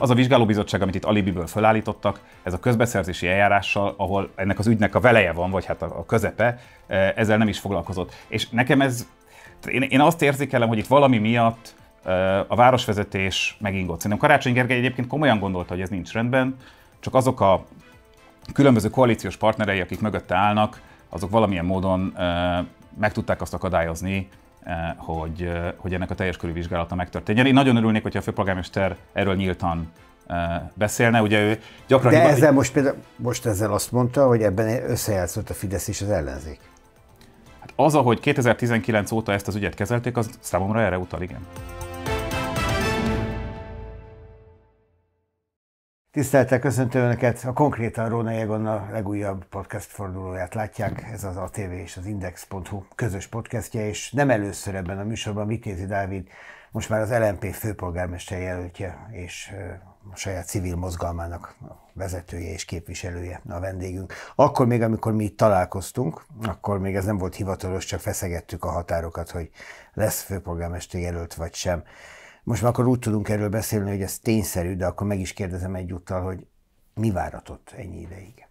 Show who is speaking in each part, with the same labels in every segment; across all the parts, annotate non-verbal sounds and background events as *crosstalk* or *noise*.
Speaker 1: Az a vizsgálóbizottság, amit itt alibiből fölállítottak, ez a közbeszerzési eljárással, ahol ennek az ügynek a veleje van, vagy hát a közepe, eh, ezzel nem is foglalkozott. És nekem ez, én, én azt érzékelem, hogy itt valami miatt eh, a városvezetés megingott. Szerintem Karácsony Gergely egyébként komolyan gondolta, hogy ez nincs rendben, csak azok a különböző koalíciós partnerei, akik mögötte állnak, azok valamilyen módon eh, meg tudták azt akadályozni, Eh, hogy, eh, hogy ennek a teljes körű vizsgálata megtörténjen. Én nagyon örülnék, hogyha a főpolgármester erről nyíltan eh, beszélne, ugye ő gyakran... De ezzel
Speaker 2: most például, most ezzel azt mondta, hogy ebben összejátszott a Fidesz és az ellenzék.
Speaker 1: Hát az, ahogy 2019 óta ezt az ügyet kezelték, az számomra erre utal, igen.
Speaker 2: Tiszteltel köszöntöm Önöket! A konkrétan Róna Egon a legújabb podcast fordulóját látják. Ez az ATV és az Index.hu közös podcastje, és nem először ebben a műsorban Vitézi Dávid, most már az LMP főpolgármester jelöltje, és a saját civil mozgalmának vezetője és képviselője a vendégünk. Akkor még, amikor mi itt találkoztunk, akkor még ez nem volt hivatalos, csak feszegettük a határokat, hogy lesz főpolgármester jelölt vagy sem. Most már akkor úgy tudunk erről beszélni, hogy ez tényszerű, de akkor meg is kérdezem egyúttal, hogy mi váratott ennyi ideig?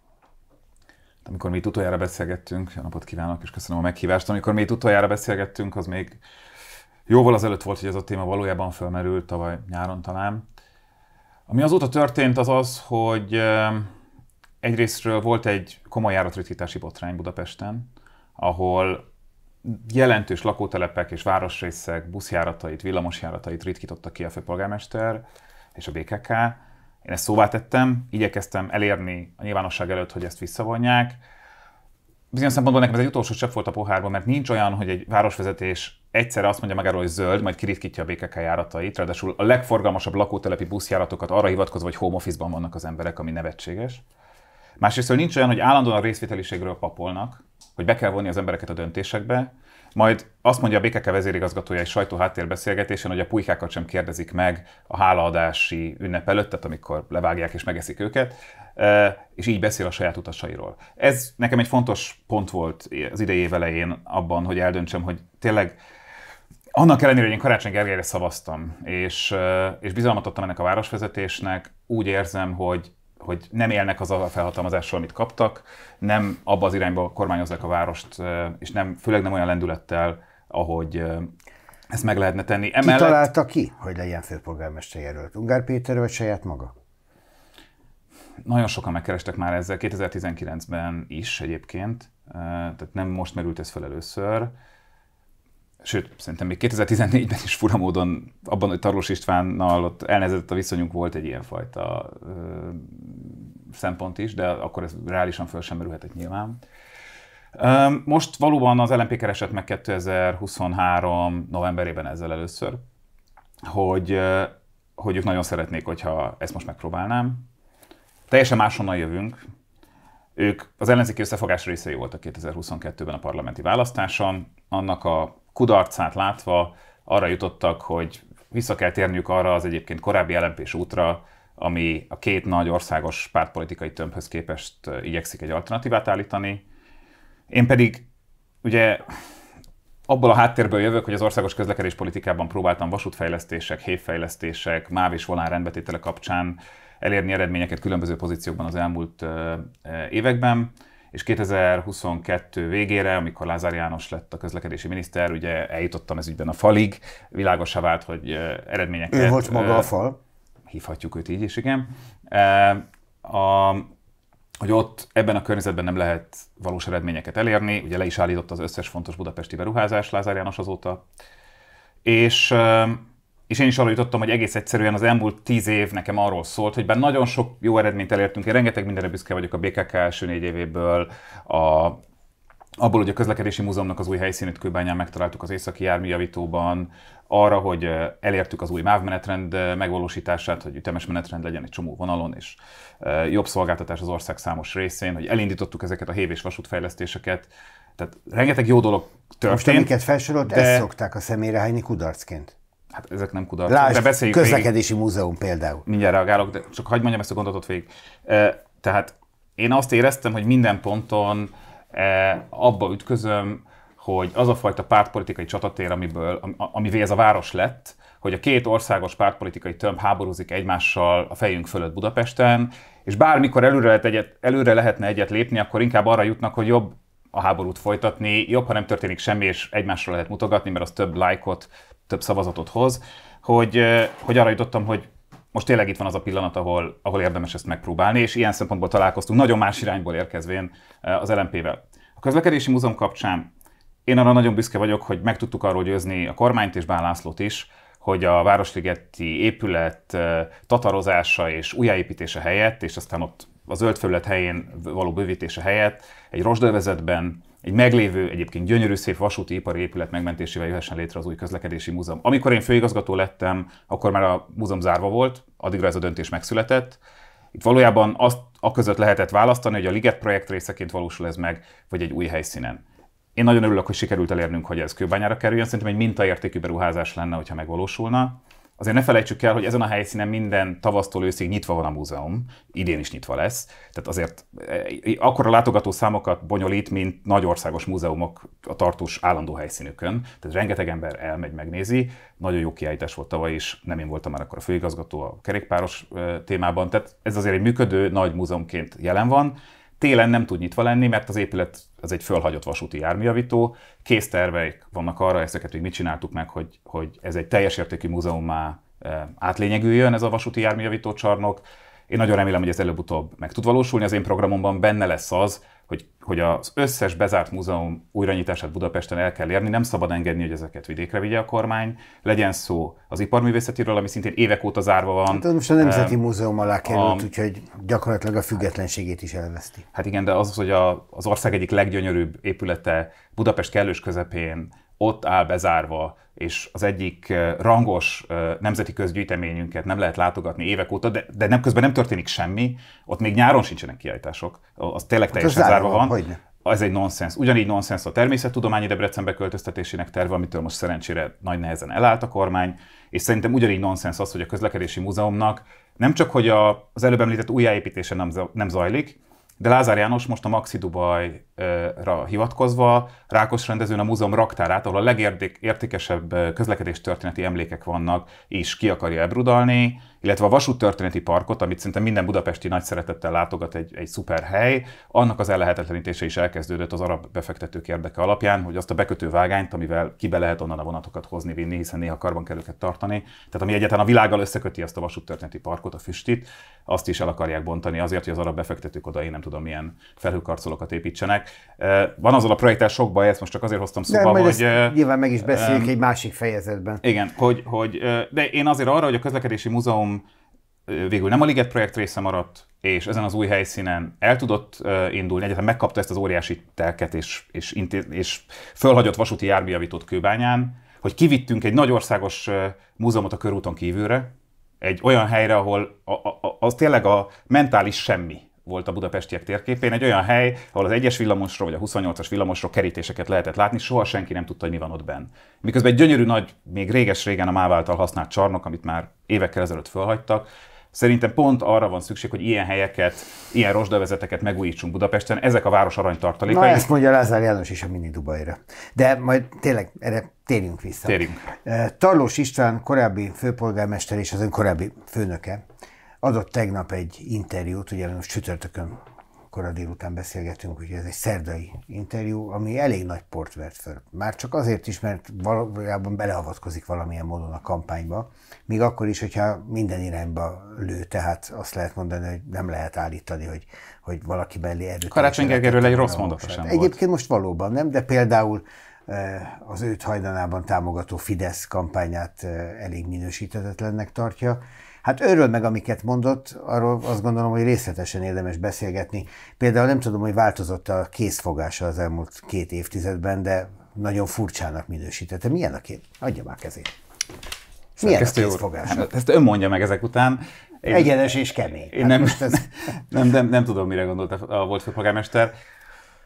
Speaker 1: Amikor mi utoljára beszélgettünk, jó napot kívánok, és köszönöm a meghívást, amikor mi utoljára beszélgettünk, az még jóval azelőtt volt, hogy ez a téma valójában felmerült, tavaly nyáron talán. Ami azóta történt, az az, hogy egyrésztről volt egy komoly járatritkítási botrány Budapesten, ahol jelentős lakótelepek és városrészek buszjáratait, villamosjáratait ritkította ki a főpolgármester és a BKK. Én ezt szóvá tettem, igyekeztem elérni a nyilvánosság előtt, hogy ezt visszavonják. Bizonyos szempontból nekem ez egy utolsó csepp volt a pohárban, mert nincs olyan, hogy egy városvezetés egyszerre azt mondja magáról, hogy zöld, majd kiritkítja a BKK járatait, ráadásul a legforgalmasabb lakótelepi buszjáratokat arra hivatkozva, hogy home office-ban vannak az emberek, ami nevetséges. Másrészt nincs olyan, hogy állandóan a részvételiségről papolnak, hogy be kell vonni az embereket a döntésekbe, majd azt mondja a BKK vezérigazgatója egy háttérbeszélgetésen, hogy a pulykákat sem kérdezik meg a hálaadási ünnep előtt, tehát amikor levágják és megeszik őket, e, és így beszél a saját utasairól. Ez nekem egy fontos pont volt az idei év elején abban, hogy eldöntsem, hogy tényleg annak ellenére, hogy én Karácsony Gergelyre szavaztam, és, e, és bizalmat adtam ennek a városvezetésnek, úgy érzem, hogy hogy nem élnek az a felhatalmazással, amit kaptak, nem abba az irányba kormányozzák a várost, és nem, főleg nem olyan lendülettel, ahogy ezt meg lehetne tenni. Emellett... Ki találta
Speaker 2: ki, hogy legyen főpolgármester jelölt? Ungár Péter vagy saját maga?
Speaker 1: Nagyon sokan megkerestek már ezzel, 2019-ben is egyébként, tehát nem most merült ez fel először sőt, szerintem még 2014-ben is furamódon abban, hogy Tarlós Istvánnal ott elnevezett a viszonyunk, volt egy ilyenfajta szempont is, de akkor ez reálisan föl sem merülhetett nyilván. most valóban az LNP keresett meg 2023 novemberében ezzel először, hogy, hogy ők nagyon szeretnék, hogyha ezt most megpróbálnám. Teljesen máshonnan jövünk, ők az ellenzéki összefogás részei voltak 2022-ben a parlamenti választáson, annak a kudarcát látva arra jutottak, hogy vissza kell térniük arra az egyébként korábbi lmp útra, ami a két nagy országos pártpolitikai tömbhöz képest igyekszik egy alternatívát állítani. Én pedig ugye abból a háttérből jövök, hogy az országos közlekedés politikában próbáltam vasútfejlesztések, hévfejlesztések, máv és volán rendbetétele kapcsán elérni eredményeket különböző pozíciókban az elmúlt években és 2022 végére, amikor Lázár János lett a közlekedési miniszter, ugye eljutottam ez ügyben a falig, világosá vált, hogy eredményeket... Ő volt maga a fal. Hívhatjuk őt így is, igen. A, hogy ott ebben a környezetben nem lehet valós eredményeket elérni, ugye le is állított az összes fontos budapesti beruházás Lázár János azóta, és és én is arra jutottam, hogy egész egyszerűen az elmúlt tíz év nekem arról szólt, hogy bár nagyon sok jó eredményt elértünk, én rengeteg mindenre büszke vagyok a BKK első négy évéből, a, abból, hogy a közlekedési múzeumnak az új helyszínét Kőbányán megtaláltuk az északi járműjavítóban, arra, hogy elértük az új MÁV menetrend megvalósítását, hogy ütemes menetrend legyen egy csomó vonalon, és jobb szolgáltatás az ország számos részén, hogy elindítottuk ezeket a hév- és vasútfejlesztéseket, tehát rengeteg jó dolog történt. Most amiket
Speaker 2: felsorolt, de... ezt szokták a személyre hányni kudarcként. Hát ezek
Speaker 1: nem kudarcok, Lásd, de beszéljük közlekedési
Speaker 2: végig. múzeum például.
Speaker 1: Mindjárt reagálok, de csak hagyd mondjam ezt a gondolatot végig. Tehát én azt éreztem, hogy minden ponton abba ütközöm, hogy az a fajta pártpolitikai csatatér, amiből, amivé ez a város lett, hogy a két országos pártpolitikai tömb háborúzik egymással a fejünk fölött Budapesten, és bármikor előre, lehet egyet, előre lehetne egyet lépni, akkor inkább arra jutnak, hogy jobb a háborút folytatni, jobb, ha nem történik semmi, és egymásra lehet mutogatni, mert az több lájkot, több szavazatot hoz, hogy, hogy arra jutottam, hogy most tényleg itt van az a pillanat, ahol, ahol érdemes ezt megpróbálni, és ilyen szempontból találkoztunk, nagyon más irányból érkezvén az LMP-vel. A közlekedési múzeum kapcsán én arra nagyon büszke vagyok, hogy meg tudtuk arról győzni a kormányt és Bán Lászlót is, hogy a Városligeti épület tatarozása és újjáépítése helyett, és aztán ott a zöld felület helyén való bővítése helyett egy rozsdövezetben egy meglévő, egyébként gyönyörű szép vasúti ipari épület megmentésével jöhessen létre az új közlekedési múzeum. Amikor én főigazgató lettem, akkor már a múzeum zárva volt, addigra ez a döntés megszületett. Itt valójában azt a között lehetett választani, hogy a Liget projekt részeként valósul ez meg, vagy egy új helyszínen. Én nagyon örülök, hogy sikerült elérnünk, hogy ez kőbányára kerüljön. Szerintem egy mintaértékű beruházás lenne, hogyha megvalósulna. Azért ne felejtsük el, hogy ezen a helyszínen minden tavasztól őszig nyitva van a múzeum, idén is nyitva lesz. Tehát azért eh, akkor a látogató számokat bonyolít, mint nagy országos múzeumok a tartós állandó helyszínükön. Tehát rengeteg ember elmegy, megnézi. Nagyon jó kiállítás volt tavaly is, nem én voltam már akkor a főigazgató a kerékpáros eh, témában. Tehát ez azért egy működő nagy múzeumként jelen van télen nem tud nyitva lenni, mert az épület az egy fölhagyott vasúti járműjavító. Kész terveik vannak arra, ezeket még mit csináltuk meg, hogy, hogy ez egy teljes értékű múzeummá e, átlényegüljön ez a vasúti járműjavító csarnok. Én nagyon remélem, hogy ez előbb-utóbb meg tud valósulni. Az én programomban benne lesz az, hogy, hogy az összes bezárt múzeum újranyitását Budapesten el kell érni, nem szabad engedni, hogy ezeket vidékre vigye a kormány. Legyen szó az iparművészetiről, ami szintén évek óta zárva van. Hát most a Nemzeti um,
Speaker 2: Múzeum alá került, a, úgyhogy gyakorlatilag a függetlenségét is elveszti.
Speaker 1: Hát igen, de az, hogy a, az ország egyik leggyönyörűbb épülete Budapest kellős közepén ott áll bezárva, és az egyik rangos nemzeti közgyűjteményünket nem lehet látogatni évek óta, de, de nem közben nem történik semmi, ott még nyáron sincsenek kiállítások, az tényleg hát teljesen hát az zárva van. van ez egy nonsens. Ugyanígy nonsens a természettudományi Debrecenbe költöztetésének terve, amitől most szerencsére nagy nehezen elállt a kormány, és szerintem ugyanígy nonsens az, hogy a közlekedési múzeumnak nem csak, hogy a, az előbb említett újjáépítése nem, nem zajlik, de Lázár János most a Maxi Dubajra hivatkozva Rákos rendezőn a múzeum raktárát, ahol a legértékesebb eh, közlekedés történeti emlékek vannak, és ki akarja ebrudalni, illetve a Vasút Történeti Parkot, amit szinte minden budapesti nagy szeretettel látogat egy, egy szuper hely, annak az ellehetetlenítése is elkezdődött az arab befektetők érdeke alapján, hogy azt a bekötő vágányt, amivel kibe lehet onnan a vonatokat hozni, vinni, hiszen néha karban kell őket tartani, tehát ami egyáltalán a világgal összeköti ezt a Vasút Történeti Parkot, a füstit, azt is el akarják bontani azért, hogy az arab befektetők oda én nem tudom milyen felhőkarcolókat építsenek. Van azzal a projektel sok baj, ezt most csak azért hoztam szóba, de, hogy... Ezt nyilván meg is beszéljük um, egy
Speaker 2: másik fejezetben.
Speaker 1: Igen, hogy, hogy, de én azért arra, hogy a közlekedési múzeum végül nem a Liget projekt része maradt, és ezen az új helyszínen el tudott uh, indulni, egyetem megkapta ezt az óriási telket, és, és, és fölhagyott vasúti járműjavítót Kőbányán, hogy kivittünk egy nagy országos uh, múzeumot a körúton kívülre, egy olyan helyre, ahol a, a, az tényleg a mentális semmi volt a budapestiek térképén, egy olyan hely, ahol az egyes villamosról vagy a 28-as villamosról kerítéseket lehetett látni, soha senki nem tudta, hogy mi van ott benn. Miközben egy gyönyörű nagy, még réges-régen a MÁV által használt csarnok, amit már évekkel ezelőtt felhagytak, Szerintem pont arra van szükség, hogy ilyen helyeket, ilyen rozsdavezeteket megújítsunk Budapesten. Ezek a város aranytartalékai. Na, ezt
Speaker 2: mondja Lázár János is a mini Dubajra. De majd tényleg erre térjünk vissza. Térjünk. Tarlós István korábbi főpolgármester és az ön korábbi főnöke adott tegnap egy interjút, ugye most csütörtökön kora délután beszélgetünk, hogy ez egy szerdai interjú, ami elég nagy port vert föl. Már csak azért is, mert valójában beleavatkozik valamilyen módon a kampányba, még akkor is, hogyha minden irányba lő, tehát azt lehet mondani, hogy nem lehet állítani, hogy, hogy valaki belé erőt. Karácsony Gergerről egy rossz mondat sem Egyébként most valóban nem, de például eh, az őt hajdanában támogató Fidesz kampányát eh, elég minősítetetlennek tartja. Hát őről meg, amiket mondott, arról azt gondolom, hogy részletesen érdemes beszélgetni. Például nem tudom, hogy változott a készfogása az elmúlt két évtizedben, de nagyon furcsának minősítette. Milyen a kép? Adja már kezét. Milyen a készfogása? Hát,
Speaker 1: ezt ön mondja meg ezek után. Én, Egyenes és kemény. Én hát nem, most *laughs* nem, nem, nem, tudom, mire gondolt a, a volt főpolgármester.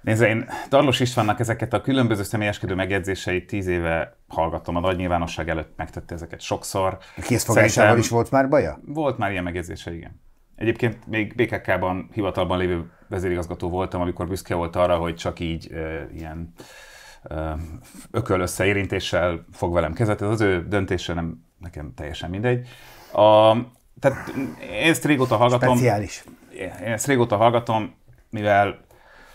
Speaker 1: Nézd, én Tarlos Istvánnak ezeket a különböző személyeskedő megjegyzéseit tíz éve hallgatom, a nagy nyilvánosság előtt megtette ezeket sokszor. Készfogásával is volt már baja? Volt már ilyen megjegyzése, igen. Egyébként még BKK-ban hivatalban lévő vezérigazgató voltam, amikor büszke volt arra, hogy csak így e, ilyen e, ököl összeérintéssel fog velem kezet. Ez az ő döntése, nem nekem teljesen mindegy. A, tehát ezt régóta hallgatom. Speciális. Én ezt régóta hallgatom, mivel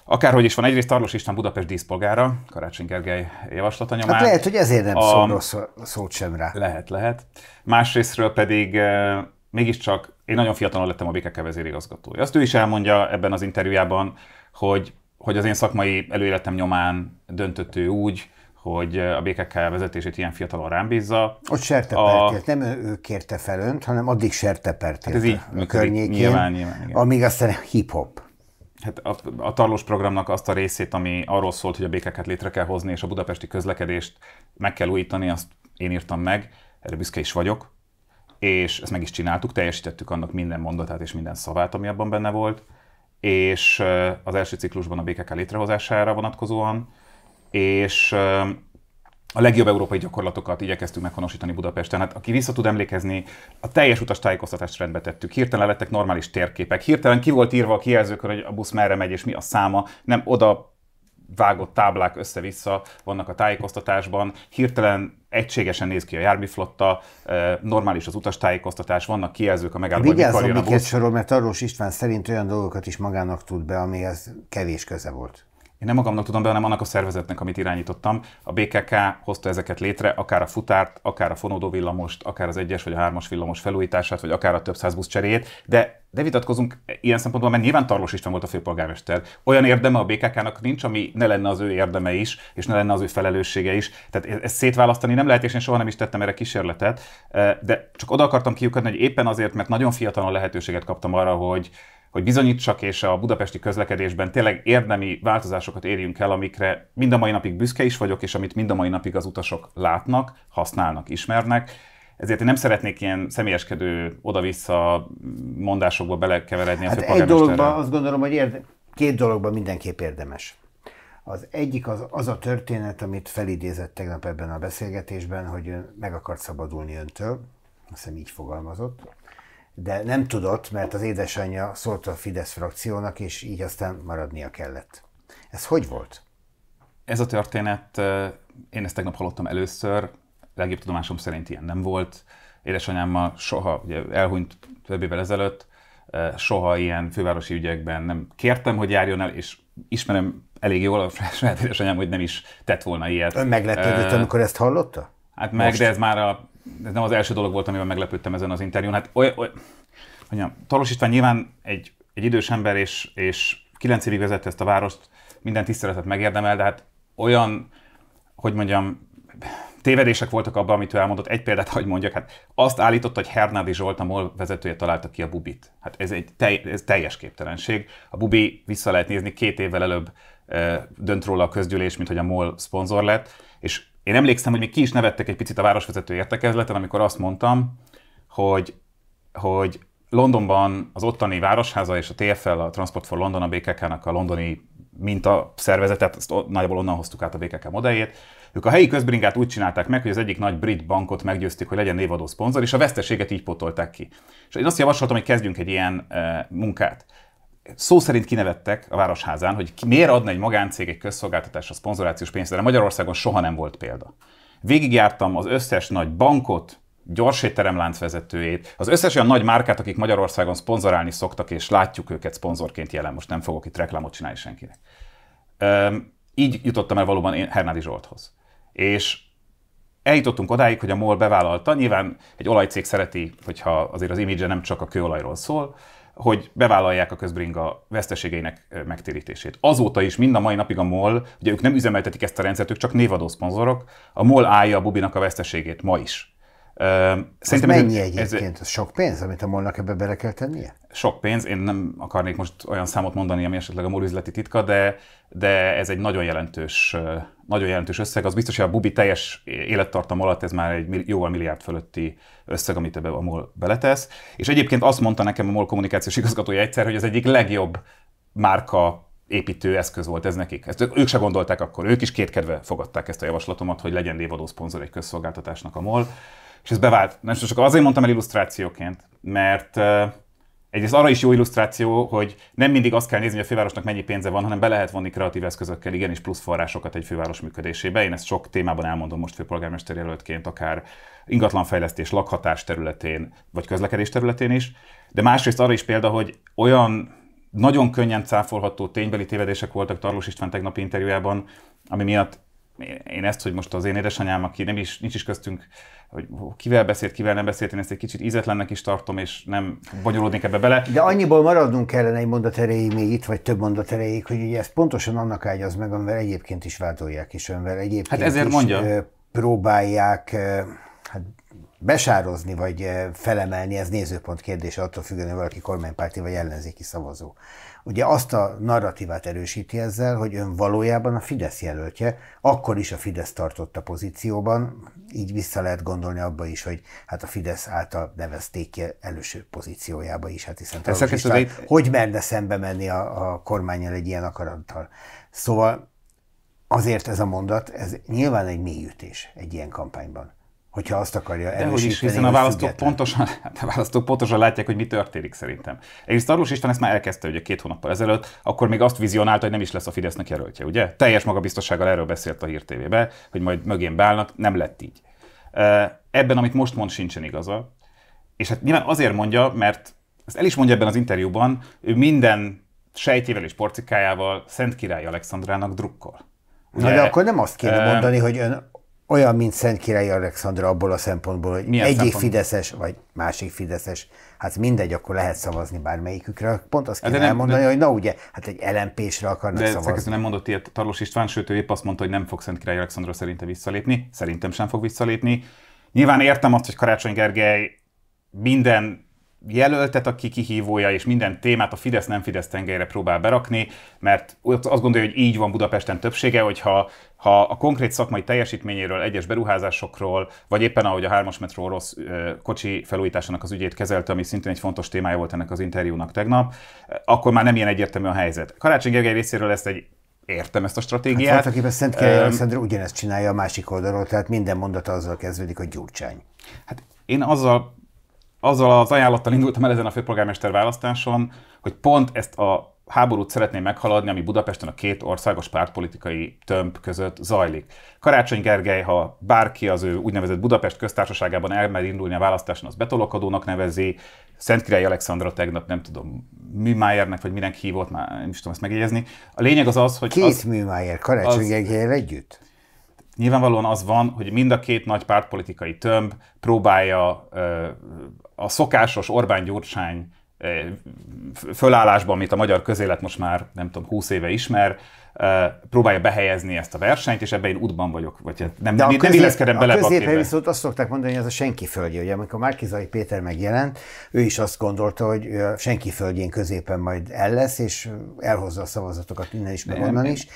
Speaker 1: Akárhogy is van, egyrészt Tarlós István Budapest díszpolgára, Karácsony Gergely javaslata nyomán. Hát lehet, hogy ezért nem a... szól rossz
Speaker 2: szót sem rá. Lehet,
Speaker 1: lehet. Másrésztről pedig e, mégiscsak én nagyon fiatalon lettem a BKK vezérigazgatója. Azt ő is elmondja ebben az interjújában, hogy, hogy az én szakmai előéletem nyomán döntött ő úgy, hogy eh, a BKK vezetését ilyen fiatalon rám bízza.
Speaker 2: Ott sertepertélt, a... nem ő, ő kérte fel önt, hanem addig sertepertélt hát ez így a környékén, nyilván, nyilván, amíg aztán hip-hop.
Speaker 1: Hát a, a tarlós programnak azt a részét, ami arról szólt, hogy a békeket létre kell hozni, és a budapesti közlekedést meg kell újítani, azt én írtam meg, erre büszke is vagyok, és ezt meg is csináltuk, teljesítettük annak minden mondatát és minden szavát, ami abban benne volt, és az első ciklusban a BKK létrehozására vonatkozóan, és a legjobb európai gyakorlatokat igyekeztünk meghonosítani Budapesten. Hát aki vissza tud emlékezni, a teljes utas tájékoztatást rendbe tettük. Hirtelen lettek normális térképek. Hirtelen ki volt írva a kijelzőkön, hogy a busz merre megy és mi a száma. Nem oda vágott táblák össze-vissza vannak a tájékoztatásban, hirtelen egységesen néz ki a járműflotta, normális az utas tájékoztatás, vannak kijelzők a megállóban. Vigyázzon, miket
Speaker 2: sorol, mert Arós István szerint olyan dolgokat is magának tud be, amihez kevés köze volt
Speaker 1: én nem magamnak tudom be, hanem annak a szervezetnek, amit irányítottam. A BKK hozta ezeket létre, akár a futárt, akár a fonódó villamost, akár az egyes vagy a hármas villamos felújítását, vagy akár a több száz busz cseréjét, de de vitatkozunk ilyen szempontból, mert nyilván Tarlós István volt a főpolgármester. Olyan érdeme a BKK-nak nincs, ami ne lenne az ő érdeme is, és ne lenne az ő felelőssége is. Tehát e, ezt szétválasztani nem lehet, és én soha nem is tettem erre kísérletet, e, de csak oda akartam kiukadni, hogy éppen azért, mert nagyon fiatalon lehetőséget kaptam arra, hogy, hogy bizonyítsak, és a budapesti közlekedésben tényleg érdemi változásokat érjünk el, amikre mind a mai napig büszke is vagyok, és amit mind a mai napig az utasok látnak, használnak, ismernek. Ezért én nem szeretnék ilyen személyeskedő oda-vissza mondásokba belekeveredni hát a Egy dologban
Speaker 2: azt gondolom, hogy érde... két dologban mindenképp érdemes. Az egyik az, az a történet, amit felidézett tegnap ebben a beszélgetésben, hogy ön meg akart szabadulni öntől, azt hiszem így fogalmazott, de nem tudott, mert az édesanyja szólt a Fidesz frakciónak, és így aztán maradnia kellett. Ez hogy volt?
Speaker 1: Ez a történet, én ezt tegnap hallottam először, legjobb tudomásom szerint ilyen nem volt. Édesanyámmal soha, ugye elhunyt több évvel ezelőtt, soha ilyen fővárosi ügyekben nem kértem, hogy járjon el, és ismerem elég jól a *laughs* saját édesanyám, hogy nem is tett volna ilyet. Ön meglepődött, uh, amikor ezt
Speaker 2: hallotta? Hát meg, Most? de
Speaker 1: ez már a ez nem az első dolog volt, amivel meglepődtem ezen az interjún. Hát oly, oly, mondjam, Talos István nyilván egy, egy idős ember, és, és kilenc évig vezette ezt a várost, minden tiszteletet megérdemel, de hát olyan, hogy mondjam, tévedések voltak abban, amit ő elmondott. Egy példát hogy mondjak, hát azt állította, hogy Hernádi Zsolt, a MOL vezetője találta ki a bubit. Hát ez egy telj, ez teljes képtelenség. A bubi vissza lehet nézni, két évvel előbb dönt róla a közgyűlés, mint hogy a MOL szponzor lett, és én emlékszem, hogy még ki is nevettek egy picit a városvezető értekezleten, amikor azt mondtam, hogy, hogy Londonban az ottani Városháza és a TFL, a Transport for London, a BKK-nak a londoni minta szervezetet, azt nagyjából onnan hoztuk át a BKK modelljét. Ők a helyi közbringát úgy csinálták meg, hogy az egyik nagy brit bankot meggyőzték, hogy legyen névadó szponzor, és a veszteséget így pótolták ki. És én azt javasoltam, hogy kezdjünk egy ilyen e, munkát szó szerint kinevettek a Városházán, hogy miért adna egy magáncég egy közszolgáltatásra szponzorációs pénzt, de Magyarországon soha nem volt példa. Végigjártam az összes nagy bankot, gyors étteremlánc vezetőjét, az összes olyan nagy márkát, akik Magyarországon szponzorálni szoktak, és látjuk őket szponzorként jelen, most nem fogok itt reklámot csinálni senkinek. Üm, így jutottam el valóban én Hernádi Zsolthoz. És eljutottunk odáig, hogy a MOL bevállalta, nyilván egy olajcég szereti, hogyha azért az imidzse nem csak a kőolajról szól, hogy bevállalják a közbringa veszteségeinek megtérítését. Azóta is, mind a mai napig a MOL, ugye ők nem üzemeltetik ezt a rendszert, ők csak névadó szponzorok, a MOL állja a Bubinak a veszteségét ma is. Szerintem ez mennyi ez, egyébként?
Speaker 2: Ez, ez sok pénz, amit a molnak ebbe bele kell tennie?
Speaker 1: Sok pénz. Én nem akarnék most olyan számot mondani, ami esetleg a MOL üzleti titka, de, de ez egy nagyon jelentős, nagyon jelentős összeg. Az biztos, hogy a Bubi teljes élettartam alatt ez már egy jóval milliárd fölötti összeg, amit ebbe a MOL beletesz. És egyébként azt mondta nekem a MOL kommunikációs igazgatója egyszer, hogy az egyik legjobb márka építő eszköz volt ez nekik. Ezt ők se gondolták akkor, ők is kétkedve fogadták ezt a javaslatomat, hogy legyen névadó szponzor egy közszolgáltatásnak a MOL. És ez bevált. Nem csak azért mondtam el illusztrációként, mert Egyrészt arra is jó illusztráció, hogy nem mindig azt kell nézni, hogy a fővárosnak mennyi pénze van, hanem be lehet vonni kreatív eszközökkel igenis plusz forrásokat egy főváros működésébe. Én ezt sok témában elmondom most főpolgármester jelöltként, akár ingatlanfejlesztés, lakhatás területén, vagy közlekedés területén is. De másrészt arra is példa, hogy olyan nagyon könnyen cáfolható ténybeli tévedések voltak Tarlós István tegnapi interjújában, ami miatt én ezt, hogy most az én édesanyám, aki nem is, nincs is köztünk, hogy kivel beszélt, kivel nem beszélt, én ezt egy kicsit ízetlennek is tartom, és nem bonyolódnék ebbe bele. De
Speaker 2: annyiból maradnunk kellene egy mondat erejéig még itt, vagy több mondat erejéig, hogy ugye ezt pontosan annak ágyaz meg, amivel egyébként is vádolják, és amivel egyébként hát ezért is mondja. próbálják hát besározni, vagy felemelni, ez nézőpont kérdése, attól függően, hogy valaki kormánypárti vagy ellenzéki szavazó ugye azt a narratívát erősíti ezzel, hogy ön valójában a Fidesz jelöltje, akkor is a Fidesz tartotta pozícióban, így vissza lehet gondolni abba is, hogy hát a Fidesz által nevezték ki előső pozíciójába is, hát hiszen is is, egy... hogy merne szembe menni a, a kormányjal egy ilyen akarattal. Szóval azért ez a mondat, ez nyilván egy mélyütés egy ilyen kampányban hogyha azt akarja De hogy is, hiszen a választók,
Speaker 1: pontosan, *laughs* hát a választók pontosan látják, hogy mi történik szerintem. Egyrészt Tarlós István ezt már elkezdte ugye két hónappal ezelőtt, akkor még azt vizionálta, hogy nem is lesz a Fidesznek jelöltje, ugye? Teljes magabiztossággal erről beszélt a Hír TV-be, hogy majd mögén beállnak, nem lett így. Ebben, amit most mond, sincsen igaza. És hát nyilván azért mondja, mert ezt el is mondja ebben az interjúban, ő minden sejtjével és porcikájával Szent Király Alexandrának drukkol. Ugye, Na de akkor nem azt kéne mondani, hogy ön
Speaker 2: olyan, mint Szent Király Alexandra abból a szempontból, hogy Milyen egyik szempont? fideszes, vagy másik fideszes, hát mindegy, akkor lehet szavazni bármelyikükre. Pont azt hát kéne de nem, elmondani, de, hogy na ugye, hát egy LMP-sre akarnak de szavazni. De nem
Speaker 1: mondott ilyet Tarlós István, sőt ő épp azt mondta, hogy nem fog Szent Király Alexandra szerinte visszalépni, szerintem sem fog visszalépni. Nyilván értem azt, hogy Karácsony Gergely minden jelöltet, aki kihívója, és minden témát a Fidesz nem Fidesz tengelyre próbál berakni, mert azt gondolja, hogy így van Budapesten többsége, hogyha ha a konkrét szakmai teljesítményéről, egyes beruházásokról, vagy éppen ahogy a 3 metró orosz kocsi felújításának az ügyét kezelte, ami szintén egy fontos témája volt ennek az interjúnak tegnap, akkor már nem ilyen egyértelmű a helyzet. Karácsony Gergely részéről ezt egy értem ezt a stratégiát. Hát voltaképpen Szent Király Alexandra
Speaker 2: ugyanezt csinálja a másik oldalról, tehát minden mondata azzal kezdődik, hogy Gyurcsány. Hát én azzal
Speaker 1: azzal az ajánlattal indultam el ezen a főpolgármester választáson, hogy pont ezt a háborút szeretném meghaladni, ami Budapesten a két országos pártpolitikai tömb között zajlik. Karácsony Gergely, ha bárki az ő úgynevezett Budapest köztársaságában elmer indulni a választáson, az betolokodónak nevezi. Szentkirály Alexandra tegnap, nem tudom, Műmájernek, vagy minek hívott, már nem is tudom ezt megjegyezni. A lényeg az az, hogy... Két az,
Speaker 2: Műmájer, Karácsony az, Gergelyel együtt?
Speaker 1: Nyilvánvalóan az van, hogy mind a két nagy pártpolitikai tömb próbálja a szokásos Orbán-Gyurcsány fölállásban, amit a magyar közélet most már, nem tudom, húsz éve ismer, próbálja behelyezni ezt a versenyt, és ebben én útban vagyok, vagy hát nem, De nem, közép, nem illeszkedem bele. A középen
Speaker 2: viszont azt szokták mondani, hogy ez a senki földje. Ugye, amikor Márkizai Péter megjelent, ő is azt gondolta, hogy senki földjén középen majd el lesz, és elhozza a szavazatokat innen is, meg onnan is.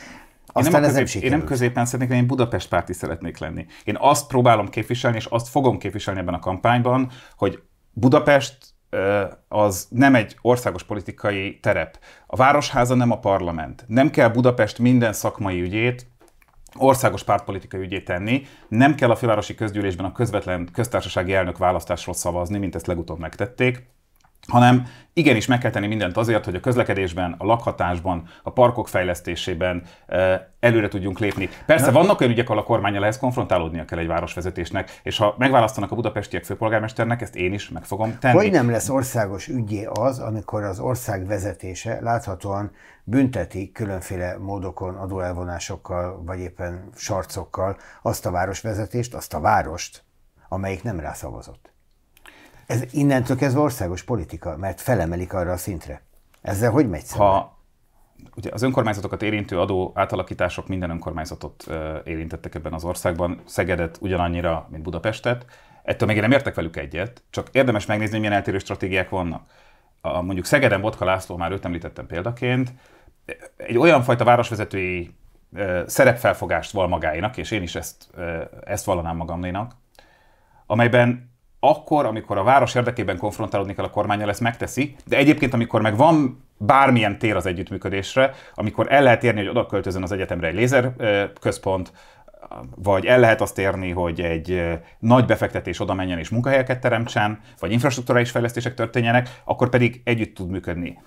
Speaker 2: Aztán nem, ez közép, nem Én nem középen szeretnék lenni, én
Speaker 1: Budapest párti szeretnék lenni. Én azt próbálom képviselni, és azt fogom képviselni ebben a kampányban, hogy Budapest az nem egy országos politikai terep. A Városháza nem a parlament. Nem kell Budapest minden szakmai ügyét, országos pártpolitikai ügyét tenni, nem kell a fővárosi közgyűlésben a közvetlen köztársasági elnök választásról szavazni, mint ezt legutóbb megtették, hanem igenis meg kell tenni mindent azért, hogy a közlekedésben, a lakhatásban, a parkok fejlesztésében eh, előre tudjunk lépni. Persze vannak olyan ügyek, ahol a kormány lehez konfrontálódnia kell egy városvezetésnek, és ha megválasztanak a budapestiek főpolgármesternek, ezt én is meg fogom tenni. Hogy nem
Speaker 2: lesz országos ügyé az, amikor az ország vezetése láthatóan bünteti különféle módokon, adóelvonásokkal, vagy éppen sarcokkal azt a városvezetést, azt a várost, amelyik nem rászavazott. Ez innentől kezdve országos politika, mert felemelik arra a szintre. Ezzel hogy megy szemben?
Speaker 1: Ha ugye az önkormányzatokat érintő adó átalakítások minden önkormányzatot érintettek ebben az országban, Szegedet ugyanannyira, mint Budapestet. Ettől még én nem értek velük egyet, csak érdemes megnézni, hogy milyen eltérő stratégiák vannak. A, mondjuk Szegeden Botka László, már őt említettem példaként, egy olyan fajta városvezetői szerepfelfogást val magáinak, és én is ezt, ezt vallanám magamnénak, amelyben akkor, amikor a város érdekében konfrontálódni kell a kormányjal, ezt megteszi, de egyébként, amikor meg van bármilyen tér az együttműködésre, amikor el lehet érni, hogy oda költözön az egyetemre egy lézer központ, vagy el lehet azt érni, hogy egy nagy befektetés oda menjen és munkahelyeket teremtsen, vagy infrastruktúráis fejlesztések történjenek, akkor pedig együtt tud működni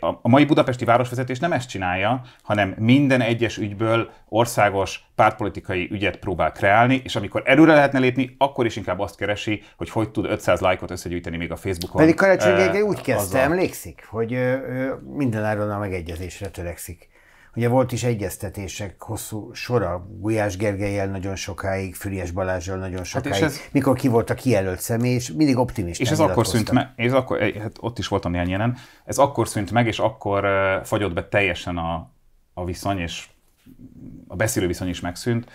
Speaker 1: a mai budapesti városvezetés nem ezt csinálja, hanem minden egyes ügyből országos pártpolitikai ügyet próbál kreálni, és amikor erőre lehetne lépni, akkor is inkább azt keresi, hogy hogy tud 500 lájkot összegyűjteni még a Facebookon. Pedig Karácsony Gergely úgy kezdte, azzal.
Speaker 2: emlékszik, hogy áron a megegyezésre törekszik. Ugye volt is egyeztetések hosszú sora, Gulyás Gergelyel nagyon sokáig, Füriás Balázsral nagyon hát sokáig, hát ez, mikor ki volt a kijelölt személy, és mindig optimista. És ez akkor szűnt meg,
Speaker 1: és akkor, hát ott is voltam ilyen jelen, ez akkor szűnt meg, és akkor fagyott be teljesen a, a viszony, és a beszélő viszony is megszűnt,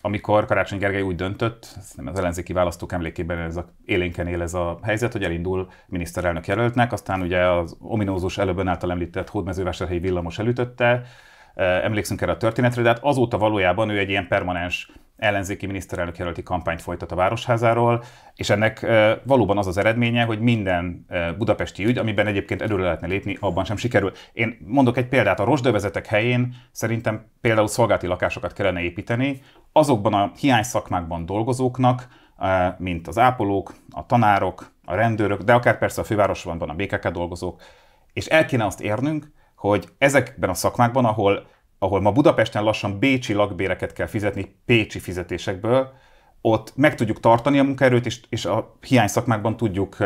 Speaker 1: amikor Karácsony Gergely úgy döntött, nem az ellenzéki választók emlékében ez a, élénken él ez a helyzet, hogy elindul miniszterelnök jelöltnek, aztán ugye az ominózus előbb által említett hódmezővásárhelyi villamos elütötte, emlékszünk erre a történetre, de hát azóta valójában ő egy ilyen permanens ellenzéki miniszterelnök jelölti kampányt folytat a Városházáról, és ennek valóban az az eredménye, hogy minden budapesti ügy, amiben egyébként előre lehetne lépni, abban sem sikerül. Én mondok egy példát, a rosdövezetek helyén szerintem például szolgálati lakásokat kellene építeni, azokban a hiány szakmákban dolgozóknak, mint az ápolók, a tanárok, a rendőrök, de akár persze a fővárosban van a BKK dolgozók, és el kéne azt érnünk, hogy ezekben a szakmákban, ahol, ahol ma Budapesten lassan bécsi lakbéreket kell fizetni pécsi fizetésekből, ott meg tudjuk tartani a munkaerőt, és, és a hiány szakmákban tudjuk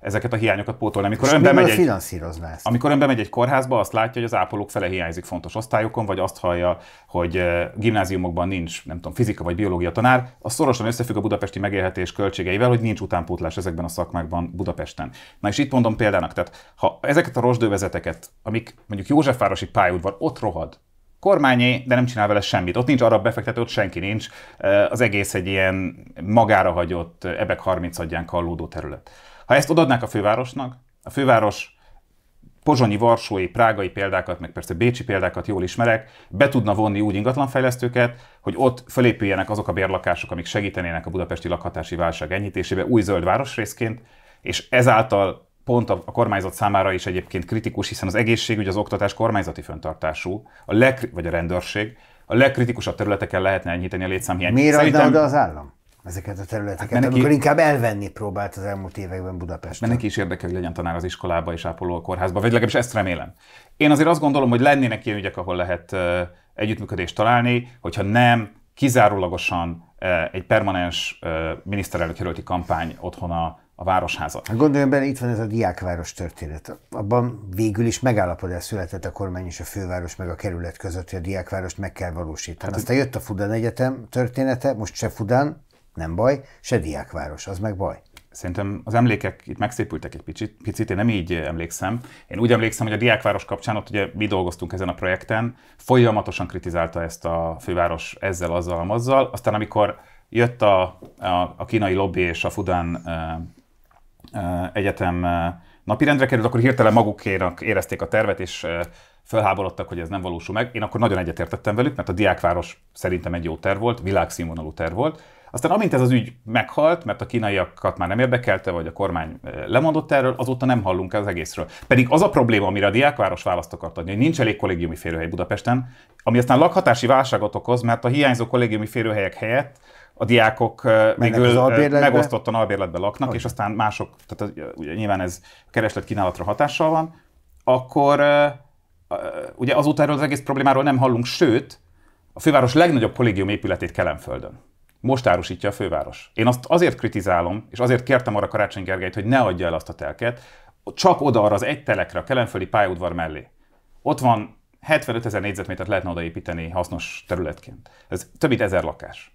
Speaker 1: ezeket a hiányokat pótolni. Amikor ön bemegy egy, ezt? Amikor ön bemegy egy kórházba, azt látja, hogy az ápolók fele hiányzik fontos osztályokon, vagy azt hallja, hogy gimnáziumokban nincs, nem tudom, fizika vagy biológia tanár, az szorosan összefügg a budapesti megélhetés költségeivel, hogy nincs utánpótlás ezekben a szakmákban Budapesten. Na és itt mondom példának, tehát ha ezeket a rozsdővezeteket, amik mondjuk Józsefvárosi pályaudvar, ott rohad, kormányé, de nem csinál vele semmit. Ott nincs arab befektető, ott senki nincs. Az egész egy ilyen magára hagyott, ebek 30 adján kallódó terület. Ha ezt odaadnák a fővárosnak, a főváros pozsonyi, varsói, prágai példákat, meg persze bécsi példákat jól ismerek, be tudna vonni úgy ingatlanfejlesztőket, hogy ott fölépüljenek azok a bérlakások, amik segítenének a budapesti lakhatási válság enyhítésébe új zöld városrészként, és ezáltal pont a, a kormányzat számára is egyébként kritikus, hiszen az egészségügy, az oktatás kormányzati föntartású, a leg, vagy a rendőrség, a legkritikusabb területeken lehetne enyhíteni a létszámhiányt. Miért Szerintem... adna oda az
Speaker 2: állam? ezeket a területeket, hát amikor inkább elvenni próbált az elmúlt években Budapesten. Mert
Speaker 1: neki is érdekel, hogy legyen tanár az iskolába és ápoló a kórházba, vagy legalábbis ezt remélem. Én azért azt gondolom, hogy lennének ilyen ügyek, ahol lehet uh, együttműködést találni, hogyha nem kizárólagosan uh, egy permanens uh, miniszterelnök jelölti kampány otthona a városháza.
Speaker 2: Hát gondolom bele, itt van ez a diákváros történet. Abban végül is megállapodás született a kormány és a főváros meg a kerület között, hogy a diákvárost meg kell valósítani. Hát, Aztán jött a Fudan Egyetem története, most se Fudan, nem baj, se diákváros, az meg baj.
Speaker 1: Szerintem az emlékek itt megszépültek egy picit, picit, én nem így emlékszem. Én úgy emlékszem, hogy a Diákváros kapcsán ott ugye mi dolgoztunk ezen a projekten, folyamatosan kritizálta ezt a főváros ezzel, azzal, azzal. Aztán amikor jött a, a, a kínai lobby és a Fudan eh, Eh, egyetem eh, napirendre került, akkor hirtelen magukénak érezték a tervet, és eh, felháborodtak, hogy ez nem valósul meg. Én akkor nagyon egyetértettem velük, mert a diákváros szerintem egy jó terv volt, világszínvonalú terv volt. Aztán amint ez az ügy meghalt, mert a kínaiakat már nem érdekelte, vagy a kormány lemondott erről, azóta nem hallunk az egészről. Pedig az a probléma, amire a diákváros választ akart adni, hogy nincs elég kollégiumi férőhely Budapesten, ami aztán lakhatási válságot okoz, mert a hiányzó kollégiumi férőhelyek helyett a diákok végül megosztottan albérletben laknak, Olyan. és aztán mások, tehát ugye nyilván ez kereslet-kínálatra hatással van, akkor ugye azóta erről az egész problémáról nem hallunk, sőt, a főváros legnagyobb kollégium épületét Kelemföldön. Most árusítja a főváros. Én azt azért kritizálom, és azért kértem arra Karácsony Gergelyt, hogy ne adja el azt a telket, csak oda arra az egy telekre, a Kelemföldi pályaudvar mellé. Ott van 75 ezer négyzetmétert lehetne odaépíteni hasznos területként. Ez több mint ezer lakás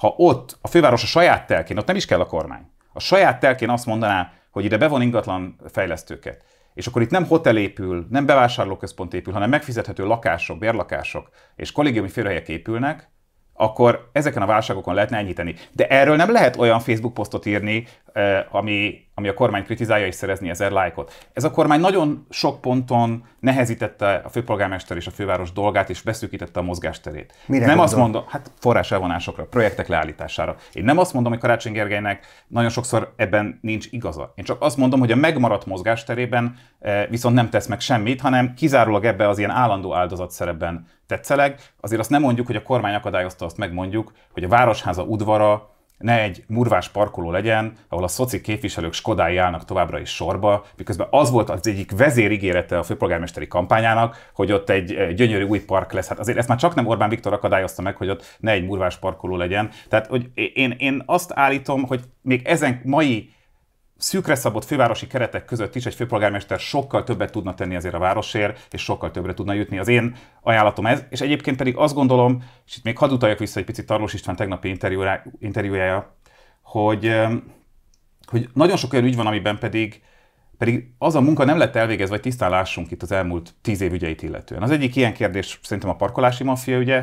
Speaker 1: ha ott a főváros a saját telkén, ott nem is kell a kormány, a saját telkén azt mondaná, hogy ide bevon ingatlan fejlesztőket, és akkor itt nem hotel épül, nem bevásárlóközpont épül, hanem megfizethető lakások, bérlakások és kollégiumi főhelyek épülnek, akkor ezeken a válságokon lehetne enyhíteni. De erről nem lehet olyan Facebook posztot írni, eh, ami ami a kormány kritizálja, és szerezni ezer lájkot. Ez a kormány nagyon sok ponton nehezítette a főpolgármester és a főváros dolgát, és beszűkítette a mozgásterét. Mire nem gondol? azt mondom, hát forrás elvonásokra, projektek leállítására. Én nem azt mondom, hogy Karácsony Gergelynek nagyon sokszor ebben nincs igaza. Én csak azt mondom, hogy a megmaradt mozgásterében eh, viszont nem tesz meg semmit, hanem kizárólag ebbe az ilyen állandó áldozat szerepben tetszeleg. Azért azt nem mondjuk, hogy a kormány akadályozta, azt megmondjuk, hogy a Városháza udvara ne egy murvás parkoló legyen, ahol a szoci képviselők skodái állnak továbbra is sorba, miközben az volt az egyik vezérigérete a főpolgármesteri kampányának, hogy ott egy gyönyörű új park lesz. Hát azért ezt már csak nem Orbán Viktor akadályozta meg, hogy ott ne egy murvás parkoló legyen. Tehát hogy én, én azt állítom, hogy még ezen mai szűkre szabott fővárosi keretek között is egy főpolgármester sokkal többet tudna tenni azért a városért, és sokkal többre tudna jutni. Az én ajánlatom ez, és egyébként pedig azt gondolom, és itt még hadd utaljak vissza egy picit Tarlós István tegnapi interjújája, hogy, hogy nagyon sok olyan ügy van, amiben pedig pedig az a munka nem lett elvégezve, vagy tisztán lássunk itt az elmúlt tíz év ügyeit illetően. Az egyik ilyen kérdés szerintem a parkolási maffia ügye,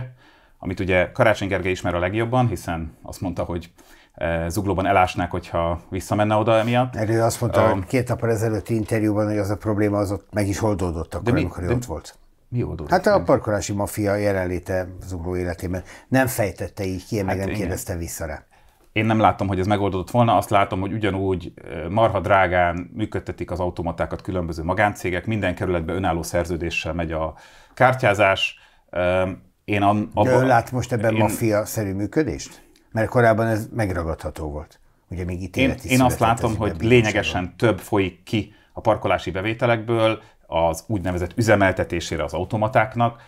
Speaker 1: amit ugye Karácsony Gergely ismer a legjobban, hiszen azt mondta, hogy Eh, zuglóban elásnák, hogyha visszamenne oda emiatt. Erről azt mondta um,
Speaker 2: két nappal ezelőtti interjúban, hogy az a probléma az ott meg is oldódott akkor, mi, amikor de, ott volt. Mi oldódott? Hát a parkolási mafia jelenléte zugló életében. Nem fejtette így ki, hát meg nem kérdezte vissza rá.
Speaker 1: Én nem látom, hogy ez megoldódott volna, azt látom, hogy ugyanúgy eh, marha drágán működtetik az automatákat különböző magáncégek, minden kerületben önálló szerződéssel megy a kártyázás. Én a, a, De ön lát most ebben én,
Speaker 2: mafia-szerű működést? Mert korábban ez megragadható volt. Ugye még itt én, én azt látom, hogy lényegesen
Speaker 1: több folyik ki a parkolási bevételekből, az úgynevezett üzemeltetésére az automatáknak,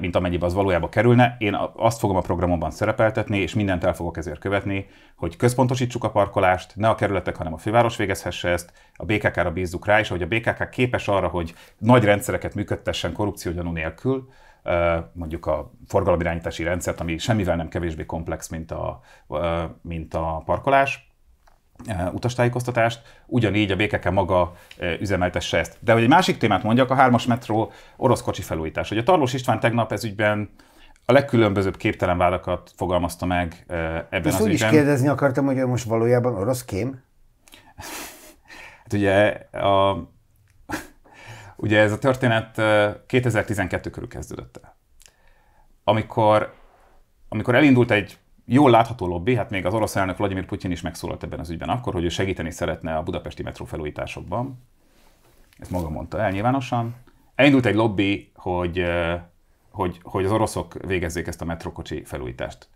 Speaker 1: mint amennyiben az valójában kerülne. Én azt fogom a programomban szerepeltetni, és mindent el fogok ezért követni, hogy központosítsuk a parkolást, ne a kerületek, hanem a főváros végezhesse ezt, a BKK-ra bízzuk rá, és hogy a BKK képes arra, hogy nagy rendszereket működtessen korrupciógyanú nélkül, mondjuk a forgalomirányítási rendszert, ami semmivel nem kevésbé komplex, mint a, mint a parkolás, utastájékoztatást, ugyanígy a BKK maga üzemeltesse ezt. De hogy egy másik témát mondjak, a hármas metró orosz kocsi felújítás. Ugye a Tarlós István tegnap ügyben a legkülönbözőbb képtelen vádakat fogalmazta meg ebben Ezt az úgy is kérdezni
Speaker 2: akartam, hogy most valójában orosz kém?
Speaker 1: Hát ugye a Ugye ez a történet 2012 körül kezdődött el. Amikor, amikor elindult egy jól látható lobby, hát még az orosz elnök Vladimir Putyin is megszólalt ebben az ügyben akkor, hogy ő segíteni szeretne a budapesti metró felújításokban. Ezt maga mondta el nyilvánosan. Elindult egy lobby, hogy, hogy, hogy az oroszok végezzék ezt a metrókocsi felújítást.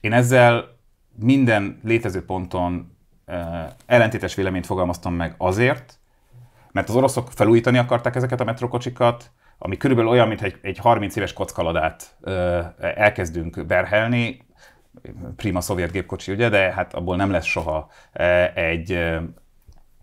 Speaker 1: Én ezzel minden létező ponton ellentétes véleményt fogalmaztam meg azért, mert az oroszok felújítani akarták ezeket a metrokocsikat, ami körülbelül olyan, mint egy, egy 30 éves kockaladát ö, elkezdünk berhelni, prima szovjet gépkocsi, ugye, de hát abból nem lesz soha egy,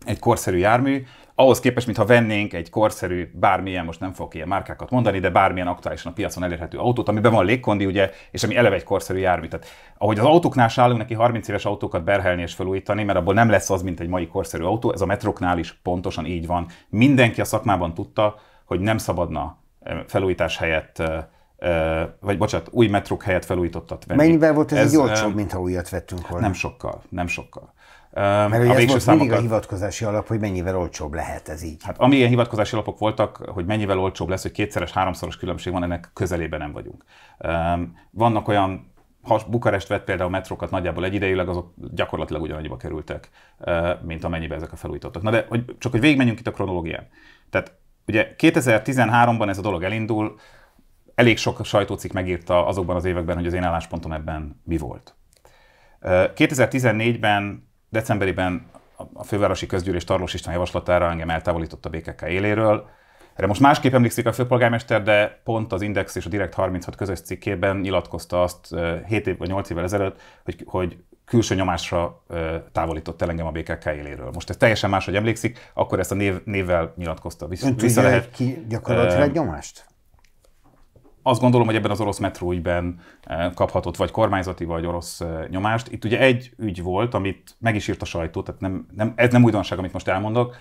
Speaker 1: egy korszerű jármű, ahhoz képest, mintha vennénk egy korszerű, bármilyen, most nem fogok ilyen márkákat mondani, de bármilyen aktuálisan a piacon elérhető autót, amiben van légkondi, ugye, és ami eleve egy korszerű jármű. Tehát, ahogy az autóknál állunk neki 30 éves autókat berhelni és felújítani, mert abból nem lesz az, mint egy mai korszerű autó, ez a metroknál is pontosan így van. Mindenki a szakmában tudta, hogy nem szabadna felújítás helyett vagy bocsánat, új metrók helyett felújítottat venni. Mennyivel volt ez, ez így olcsóbb, mintha újat vettünk volna? Nem sokkal, nem sokkal. Mert ugye a ez most számokat. mindig a
Speaker 2: hivatkozási alap, hogy mennyivel olcsóbb lehet ez így. Hát amilyen
Speaker 1: hivatkozási alapok voltak, hogy mennyivel olcsóbb lesz, hogy kétszeres, háromszoros különbség van, ennek közelében nem vagyunk. Vannak olyan ha Bukarest vett például metrókat nagyjából egyidejűleg, azok gyakorlatilag ugyanannyiba kerültek, mint amennyibe ezek a felújítottak. Na de hogy, csak hogy végigmenjünk itt a kronológián. Tehát ugye 2013-ban ez a dolog elindul, elég sok sajtócikk megírta azokban az években, hogy az én álláspontom ebben mi volt. 2014-ben Decemberiben a fővárosi közgyűlés Tarlós István javaslatára engem eltávolított a BKK éléről. Erre most másképp emlékszik a főpolgármester, de pont az Index és a Direkt 36 közös cikkében nyilatkozta azt 7 év vagy 8 évvel ezelőtt, hogy, hogy külső nyomásra távolított el engem a BKK éléről. Most ez teljesen máshogy emlékszik, akkor ezt a név, névvel nyilatkozta. Vissza, Ön vissza lehet, ki gyakorlatilag nyomást? azt gondolom, hogy ebben az orosz metróügyben eh, kaphatott vagy kormányzati, vagy orosz eh, nyomást. Itt ugye egy ügy volt, amit meg is írt a sajtó, tehát nem, nem, ez nem újdonság, amit most elmondok,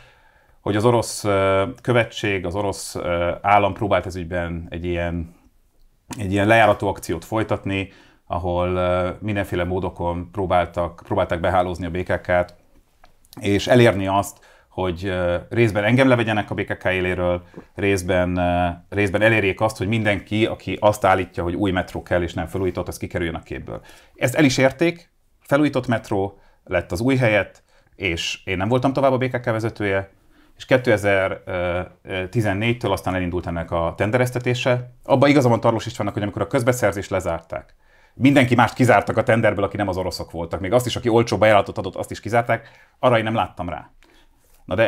Speaker 1: hogy az orosz eh, követség, az orosz állam próbált ez ügyben egy ilyen, egy ilyen lejárató akciót folytatni, ahol mindenféle módokon próbáltak, próbálták behálózni a BKK-t, és elérni azt, hogy részben engem levegyenek a BKK éléről, részben, részben elérjék azt, hogy mindenki, aki azt állítja, hogy új metró kell és nem felújított, az kikerüljön a képből. Ezt el is érték, felújított metró lett az új helyet, és én nem voltam tovább a BKK vezetője, és 2014-től aztán elindult ennek a tendereztetése. Abban igaza van Tarlós Istvánnak, hogy amikor a közbeszerzést lezárták, mindenki mást kizártak a tenderből, aki nem az oroszok voltak. Még azt is, aki olcsóbb ajánlatot adott, azt is kizárták, arra én nem láttam rá. Na de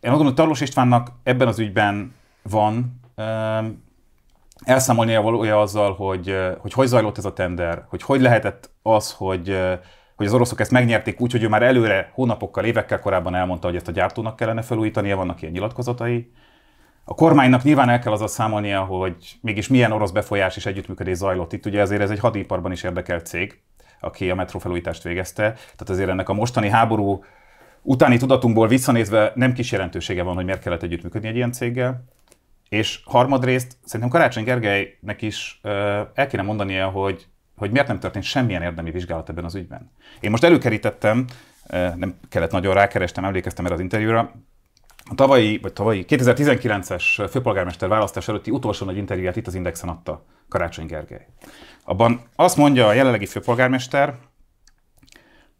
Speaker 1: én azt gondolom, hogy Tarlós Istvánnak ebben az ügyben van um, elszámolni a valója azzal, hogy, hogy hogy zajlott ez a tender, hogy hogy lehetett az, hogy, hogy az oroszok ezt megnyerték úgy, hogy ő már előre, hónapokkal, évekkel korábban elmondta, hogy ezt a gyártónak kellene felújítania, vannak ilyen nyilatkozatai. A kormánynak nyilván el kell azzal számolnia, hogy mégis milyen orosz befolyás és együttműködés zajlott itt. Ugye ezért ez egy hadiparban is érdekelt cég, aki a felújítást végezte. Tehát azért ennek a mostani háború utáni tudatunkból visszanézve nem kis jelentősége van, hogy miért kellett együttműködni egy ilyen céggel. És harmadrészt szerintem Karácsony Gergelynek is el kéne mondania, hogy, hogy miért nem történt semmilyen érdemi vizsgálat ebben az ügyben. Én most előkerítettem, nem kellett nagyon rákerestem, emlékeztem erre az interjúra, a tavalyi, vagy tavalyi 2019-es főpolgármester választás előtti utolsó nagy interjúját itt az Indexen adta Karácsony Gergely. Abban azt mondja a jelenlegi főpolgármester,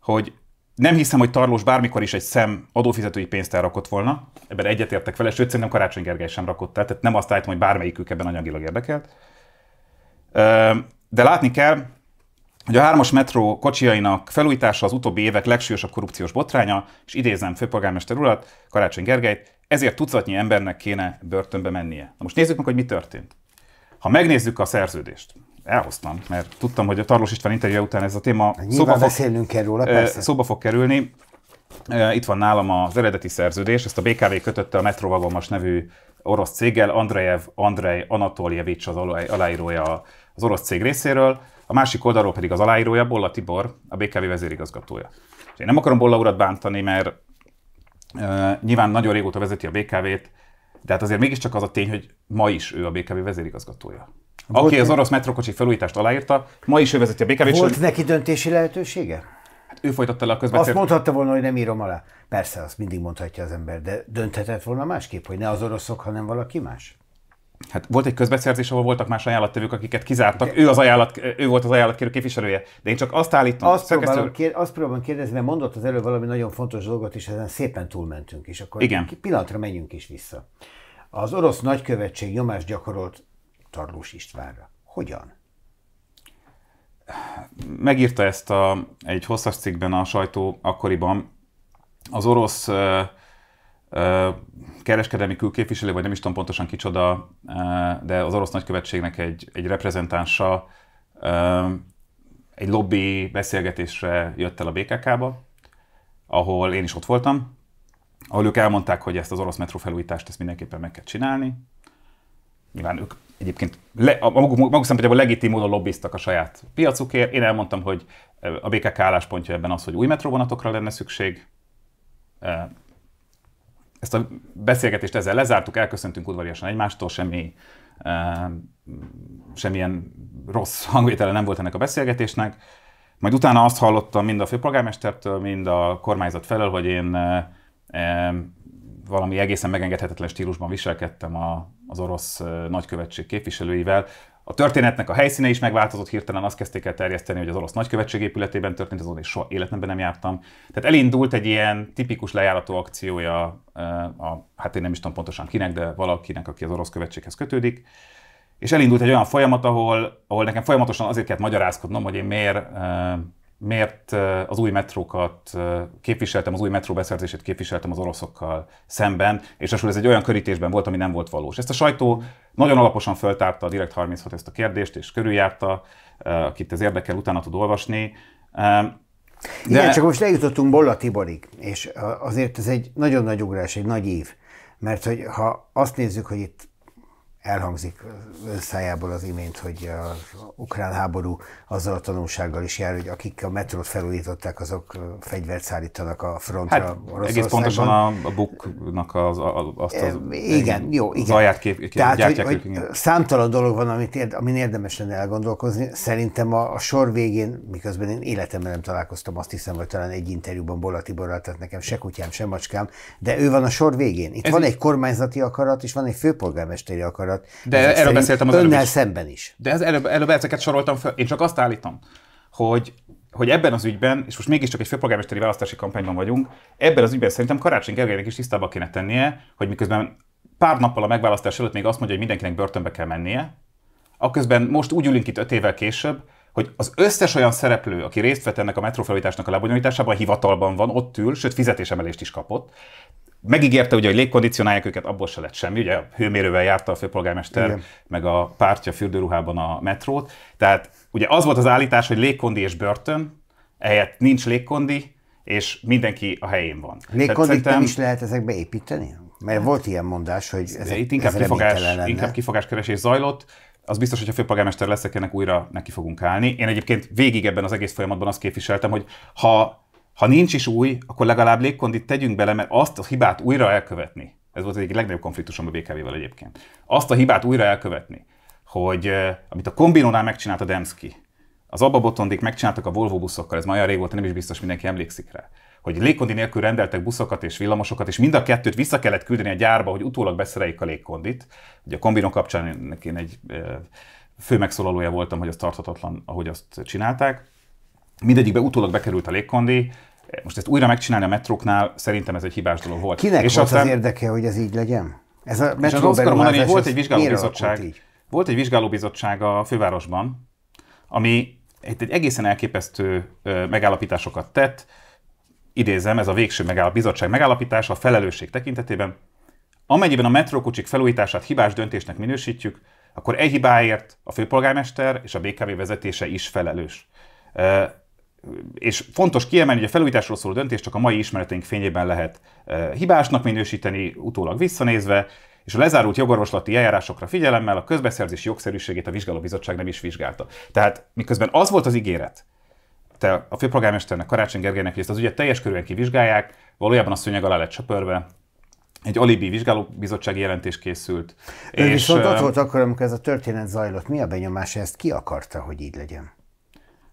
Speaker 1: hogy nem hiszem, hogy Tarlós bármikor is egy szem adófizetői pénzt elrakott volna. Ebben egyetértek vele, sőt szerintem Karácsony Gergely sem rakott el, tehát nem azt állítom, hogy bármelyikük ebben anyagilag érdekelt. De látni kell, hogy a hármas metró kocsiainak felújítása az utóbbi évek legsúlyosabb korrupciós botránya, és idézem főpolgármester urat, Karácsony Gergelyt, ezért tucatnyi embernek kéne börtönbe mennie. Na most nézzük meg, hogy mi történt. Ha megnézzük a szerződést, elhoztam, mert tudtam, hogy a Tarlós István interjúja után ez a téma hát Nyilván szóba beszélnünk
Speaker 2: fog, kell róla, persze.
Speaker 1: szóba fog kerülni. Itt van nálam az eredeti szerződés, ezt a BKV kötötte a Metrovagomas nevű orosz céggel, Andrejev Andrej Anatoljevics az aláírója az orosz cég részéről, a másik oldalról pedig az aláírója Bolla Tibor, a BKV vezérigazgatója. És én nem akarom Bolla urat bántani, mert uh, nyilván nagyon régóta vezeti a BKV-t, de hát azért mégiscsak az a tény, hogy ma is ő a BKV vezérigazgatója. Volt aki az orosz metrokocsi felújítást aláírta, ma is ő vezeti a bkv Volt neki
Speaker 2: döntési lehetősége?
Speaker 1: Hát ő folytatta le a közbeszédet. Azt
Speaker 2: mondhatta volna, hogy nem írom alá. Persze, azt mindig mondhatja az ember, de dönthetett volna másképp, hogy ne az oroszok, hanem valaki más?
Speaker 1: Hát volt egy közbeszerzés, ahol voltak más ajánlattevők, akiket kizártak. De... Ő, az ajánlat, ő volt az ajánlatkérő képviselője. De én csak azt állítom. Azt, szerkesztő... próbálom,
Speaker 2: kér, azt próbálom kérdezni, mert mondott az előbb valami nagyon fontos dolgot, és ezen szépen túlmentünk, is. akkor Igen. pillanatra menjünk is vissza. Az orosz nagykövetség nyomást gyakorolt Tarlós Istvánra. Hogyan? Megírta
Speaker 1: ezt a, egy hosszas cikkben a sajtó akkoriban. Az orosz ö, ö, kereskedelmi külképviselő, vagy nem is tudom pontosan kicsoda, ö, de az orosz nagykövetségnek egy, egy reprezentánsa ö, egy lobby beszélgetésre jött el a BKK-ba, ahol én is ott voltam, ahol ők elmondták, hogy ezt az orosz metró felújítást ezt mindenképpen meg kell csinálni, nyilván ők egyébként le, a maguk, maguk szempontjából legitim módon lobbiztak a saját piacukért. Én elmondtam, hogy eh, a BKK álláspontja ebben az, hogy új metróvonatokra lenne szükség. Eh, ezt a beszélgetést ezzel lezártuk, elköszöntünk udvariasan egymástól, semmi, eh, semmilyen rossz hangvétele nem volt ennek a beszélgetésnek. Majd utána azt hallottam mind a főpolgármestertől, mind a kormányzat felől, hogy én valami egészen megengedhetetlen stílusban viselkedtem a, az orosz nagykövetség képviselőivel. A történetnek a helyszíne is megváltozott, hirtelen azt kezdték el terjeszteni, hogy az orosz nagykövetség épületében történt, azon is soha életemben nem jártam. Tehát elindult egy ilyen tipikus lejárató akciója, a, hát én nem is tudom pontosan kinek, de valakinek, aki az orosz követséghez kötődik. És elindult egy olyan folyamat, ahol, ahol nekem folyamatosan azért kellett magyarázkodnom, hogy én miért miért az új metrókat képviseltem, az új metró beszerzését képviseltem az oroszokkal szemben, és ez egy olyan körítésben volt, ami nem volt valós. Ezt a sajtó nagyon alaposan föltárta a Direkt 36 ezt a kérdést, és körüljárta, akit ez érdekel, utána tud olvasni. De... Igen, csak
Speaker 2: most lejutottunk Bolla Tiborig, és azért ez egy nagyon nagy ugrás, egy nagy év. Mert hogy ha azt nézzük, hogy itt elhangzik szájából az imént, hogy az ukrán háború azzal a tanulsággal is jár, hogy akik a metrót felújították, azok fegyvert szállítanak a frontra hát, Egész pontosan a,
Speaker 1: a buknak az, a, azt az igen, jó, igen. zaját kép, kép, Tehát, hogy, hogy igen. számtalan
Speaker 2: dolog van, amit érd, amin érdemes lenne elgondolkozni. Szerintem a, a sor végén, miközben én életemben nem találkoztam, azt hiszem, hogy talán egy interjúban Bola Tiborral, tehát nekem se kutyám, se macskám, de ő van a sor végén. Itt Ez van egy kormányzati akarat, és van egy főpolgármesteri akarat, akarat. De ezek erről beszéltem az önnel előbb is. szemben is.
Speaker 1: De ez, előbb, előbb ezeket soroltam fel. Én csak azt állítom, hogy hogy ebben az ügyben, és most mégiscsak egy főpolgármesteri választási kampányban vagyunk, ebben az ügyben szerintem Karácsony Gergelynek is tisztába kéne tennie, hogy miközben pár nappal a megválasztás előtt még azt mondja, hogy mindenkinek börtönbe kell mennie, aközben most úgy ülünk itt öt évvel később, hogy az összes olyan szereplő, aki részt vett ennek a metrofelújításnak a lebonyolításában, a hivatalban van, ott ül, sőt fizetésemelést is kapott. Megígérte ugye, hogy légkondicionálják őket, abból se lett semmi, ugye a hőmérővel járta a főpolgármester, Igen. meg a pártja fürdőruhában a metrót. Tehát ugye az volt az állítás, hogy légkondi és börtön, ehelyett nincs légkondi, és mindenki a helyén van. Légkondit szerintem... nem is
Speaker 2: lehet ezekbe építeni? Mert hát- volt ilyen mondás, hogy ez Itt inkább, ez kifogás, lenne. inkább
Speaker 1: kifogáskeresés zajlott. Az biztos, hogy a főpolgármester leszek, ennek újra neki fogunk állni. Én egyébként végig ebben az egész folyamatban azt képviseltem, hogy ha ha nincs is új, akkor legalább légkondit tegyünk bele, mert azt a hibát újra elkövetni. Ez volt az egyik legnagyobb konfliktusom a BKV-vel egyébként. Azt a hibát újra elkövetni, hogy amit a kombinónál megcsinált a Demszki, az Abba Botondik megcsináltak a Volvo buszokkal, ez már olyan régóta nem is biztos mindenki emlékszik rá hogy légkondi nélkül rendeltek buszokat és villamosokat, és mind a kettőt vissza kellett küldeni a gyárba, hogy utólag beszereljék a légkondit. Ugye a kombinon kapcsán én egy fő megszólalója voltam, hogy az tarthatatlan, ahogy azt csinálták. Mindegyikbe utólag bekerült a légkondi, most ezt újra megcsinálni a metróknál szerintem ez egy hibás dolog volt. Kinek és volt aztán... az
Speaker 2: érdeke, hogy ez így legyen? Ez a és az azt mondani, hogy volt egy vizsgálóbizottság,
Speaker 1: volt egy vizsgálóbizottság a fővárosban, ami egy, egy egészen elképesztő megállapításokat tett, idézem, ez a végső megállap, bizottság megállapítása a felelősség tekintetében, amennyiben a metrókocsik felújítását hibás döntésnek minősítjük, akkor e hibáért a főpolgármester és a BKV vezetése is felelős és fontos kiemelni, hogy a felújításról szóló döntést csak a mai ismereteink fényében lehet e, hibásnak minősíteni, utólag visszanézve, és a lezárult jogorvoslati eljárásokra figyelemmel a közbeszerzés jogszerűségét a vizsgálóbizottság nem is vizsgálta. Tehát miközben az volt az ígéret, te a főpolgármesternek, Karácsony Gergelynek, hogy ezt az ügyet teljes körülön kivizsgálják, valójában a szőnyeg alá lett söpörve, egy alibi vizsgálóbizottsági jelentés készült. Ő és viszont ott volt
Speaker 2: akkor, amikor ez a történet zajlott. Mi a benyomás, ezt ki akarta, hogy így legyen?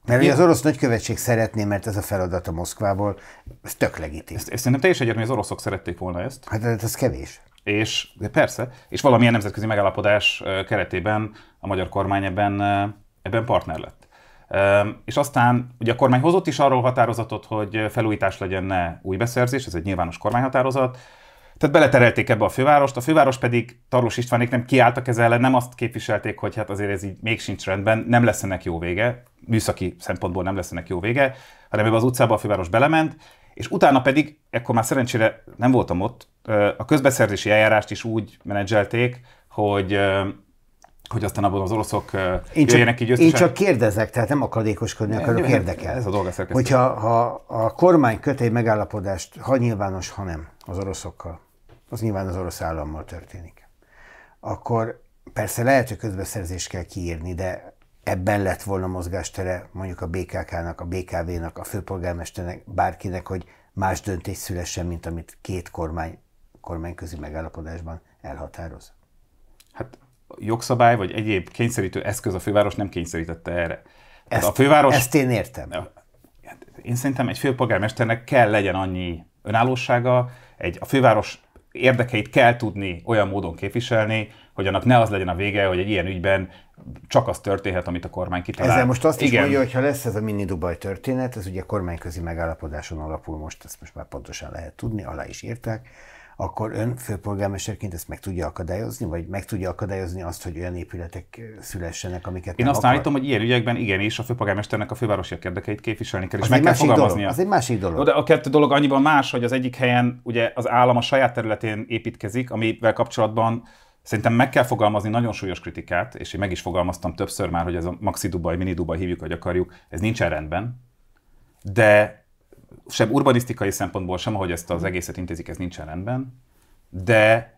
Speaker 2: Mert az orosz nagykövetség szeretné, mert ez a feladat a Moszkvából, ez tök legitim. Ezt,
Speaker 1: ezt szerintem teljesen egyértelmű, az oroszok szerették volna ezt.
Speaker 2: Hát ez kevés.
Speaker 1: És, de persze, és valamilyen nemzetközi megállapodás keretében a magyar kormány ebben, ebben partner lett. És aztán ugye a kormány hozott is arról határozatot, hogy felújítás legyen ne új beszerzés, ez egy nyilvános kormányhatározat, tehát beleterelték ebbe a fővárost, a főváros pedig Tarlós Istvánék nem kiálltak ezzel ellen, nem azt képviselték, hogy hát azért ez így még sincs rendben, nem lesz ennek jó vége műszaki szempontból nem lesz ennek jó vége, hanem ebbe az utcába a főváros belement, és utána pedig, ekkor már szerencsére nem voltam ott, a közbeszerzési eljárást is úgy menedzselték, hogy hogy aztán abban az oroszok én csak, jöjjenek így összesen. Én csak
Speaker 2: kérdezek, tehát nem akadékoskodni ne, akarok, nem, érdekel.
Speaker 1: Ez a dolga szerkesztő. Hogyha
Speaker 2: ha a kormány köt egy megállapodást, ha nyilvános, ha nem, az oroszokkal, az nyilván az orosz állammal történik, akkor persze lehet, hogy közbeszerzést kell kiírni, de ebben lett volna mozgástere mondjuk a BKK-nak, a BKV-nak, a főpolgármesternek, bárkinek, hogy más döntés szülessen, mint amit két kormány kormányközi megállapodásban elhatároz?
Speaker 1: Hát jogszabály vagy egyéb kényszerítő eszköz a főváros nem kényszerítette erre. Ezt, hát a főváros... ezt én értem. Hát én szerintem egy főpolgármesternek kell legyen annyi önállósága, egy, a főváros érdekeit kell tudni olyan módon képviselni, hogy annak ne az legyen a vége, hogy egy ilyen ügyben csak az történhet, amit a kormány kitalál. Ezzel most azt Igen. is mondja, hogy
Speaker 2: ha lesz ez a mini Dubaj történet, ez ugye kormányközi megállapodáson alapul, most ezt most már pontosan lehet tudni, alá is írták, akkor ön főpolgármesterként ezt meg tudja akadályozni, vagy meg tudja akadályozni azt, hogy olyan épületek szülessenek, amiket Én azt akar? állítom,
Speaker 1: hogy ilyen ügyekben igenis a főpolgármesternek a fővárosi érdekeit képviselni kell, és az meg kell fogalmazni. Dolog, az
Speaker 2: egy másik dolog.
Speaker 1: de a kettő dolog annyiban más, hogy az egyik helyen ugye az állam a saját területén építkezik, amivel kapcsolatban Szerintem meg kell fogalmazni nagyon súlyos kritikát, és én meg is fogalmaztam többször már, hogy ez a Maxi Dubai, Mini Dubai hívjuk, hogy akarjuk, ez nincsen rendben, de sem urbanisztikai szempontból, sem ahogy ezt az egészet intézik, ez nincsen rendben, de,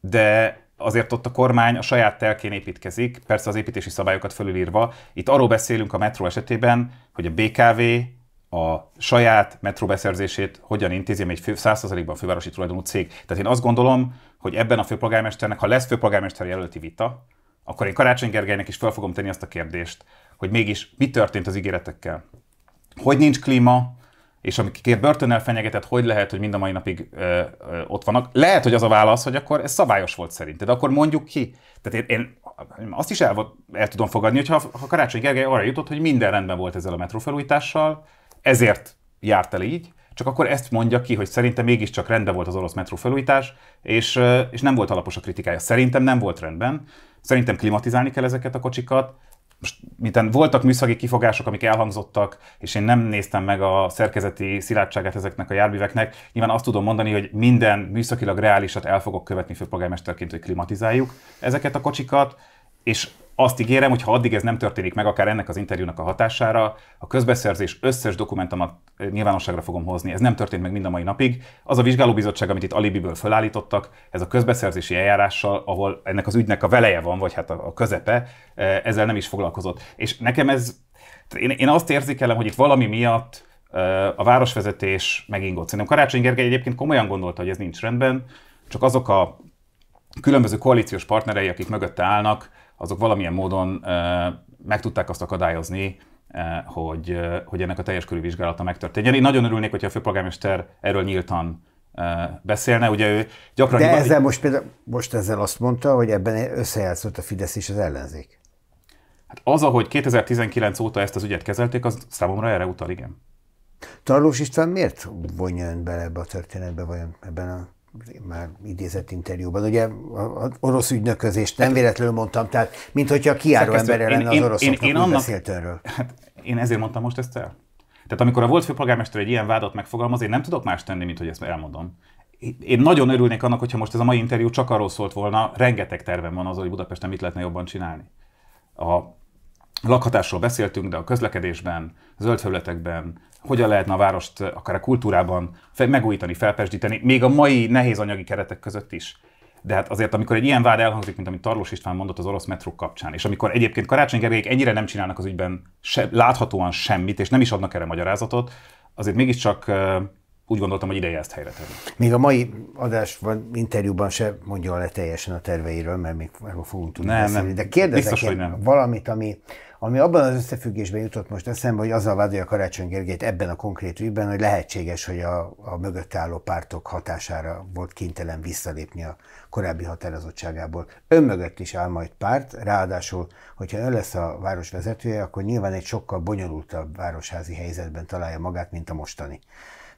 Speaker 1: de azért ott a kormány a saját telkén építkezik, persze az építési szabályokat fölülírva. Itt arról beszélünk a metró esetében, hogy a BKV a saját metró beszerzését hogyan intézi, egy 100%-ban fővárosi tulajdonú cég. Tehát én azt gondolom, hogy ebben a főpolgármesternek, ha lesz főpolgármester jelölti vita, akkor én Karácsony Gergelynek is fel fogom tenni azt a kérdést, hogy mégis mi történt az ígéretekkel. Hogy nincs klíma, és amikért börtönnel fenyegetett, hogy lehet, hogy mind a mai napig ö, ö, ott vannak. Lehet, hogy az a válasz, hogy akkor ez szabályos volt szerinted, akkor mondjuk ki. Tehát én, én azt is el, el tudom fogadni, hogyha ha Karácsony Gergely arra jutott, hogy minden rendben volt ezzel a metrófelújítással, ezért járt el így, csak akkor ezt mondja ki, hogy szerintem mégiscsak rendben volt az orosz metró felújítás, és, és nem volt alapos a kritikája. Szerintem nem volt rendben, szerintem klimatizálni kell ezeket a kocsikat, most, miten voltak műszaki kifogások, amik elhangzottak, és én nem néztem meg a szerkezeti szilárdságát ezeknek a járműveknek, nyilván azt tudom mondani, hogy minden műszakilag reálisat el fogok követni főpolgármesterként, hogy klimatizáljuk ezeket a kocsikat, és azt ígérem, hogy ha addig ez nem történik meg, akár ennek az interjúnak a hatására, a közbeszerzés összes dokumentumát eh, nyilvánosságra fogom hozni. Ez nem történt meg mind a mai napig. Az a vizsgálóbizottság, amit itt Alibiből felállítottak, ez a közbeszerzési eljárással, ahol ennek az ügynek a veleje van, vagy hát a közepe, eh, ezzel nem is foglalkozott. És nekem ez, én, én azt érzékelem, hogy itt valami miatt eh, a városvezetés megingott. Szerintem Karácsony Gergely egyébként komolyan gondolta, hogy ez nincs rendben, csak azok a különböző koalíciós partnerei, akik mögötte állnak, azok valamilyen módon meg tudták azt akadályozni, hogy, hogy ennek a teljes körű vizsgálata megtörténjen. Én nagyon örülnék, hogyha a főpolgármester erről nyíltan beszélne. Ugye ő gyakran... De ezzel
Speaker 2: most például, most ezzel azt mondta, hogy ebben összejátszott a Fidesz és az ellenzék.
Speaker 1: Hát az, ahogy 2019 óta ezt az ügyet kezelték, az számomra erre utal,
Speaker 2: igen. Tarlós István miért vonja ön bele ebbe a történetbe, vajon ebben a már idézett interjúban, ugye az orosz ügynöközést nem véletlenül mondtam, tehát mint hogyha kiáró emberre lenne az oroszoknak, én, én, én annak, beszélt erről.
Speaker 1: Hát én ezért mondtam most ezt el. Tehát amikor a volt főpolgármester egy ilyen vádat megfogalmaz, én nem tudok más tenni, mint hogy ezt elmondom. Én nagyon örülnék annak, hogyha most ez a mai interjú csak arról szólt volna, rengeteg tervem van az, hogy Budapesten mit lehetne jobban csinálni. A, lakhatásról beszéltünk, de a közlekedésben, zöld felületekben, hogyan lehetne a várost akár a kultúrában megújítani, felpesdíteni, még a mai nehéz anyagi keretek között is. De hát azért, amikor egy ilyen vád elhangzik, mint amit Tarlós István mondott az orosz metró kapcsán, és amikor egyébként Karácsony Gergelyék ennyire nem csinálnak az ügyben se, láthatóan semmit, és nem is adnak erre magyarázatot, azért mégiscsak úgy gondoltam, hogy ideje ezt helyre tenni.
Speaker 2: Még a mai adásban, interjúban se mondja le teljesen a terveiről, mert még erről fogunk tudni nem, beszélni. Nem. De kérdezek Biztos, hogy nem. valamit, ami, ami abban az összefüggésben jutott most eszembe, hogy azzal vádolja Karácsony Gergelyt ebben a konkrét ügyben, hogy lehetséges, hogy a, a mögött álló pártok hatására volt kénytelen visszalépni a korábbi határozottságából. Ön mögött is áll majd párt, ráadásul, hogyha ön lesz a város vezetője, akkor nyilván egy sokkal bonyolultabb városházi helyzetben találja magát, mint a mostani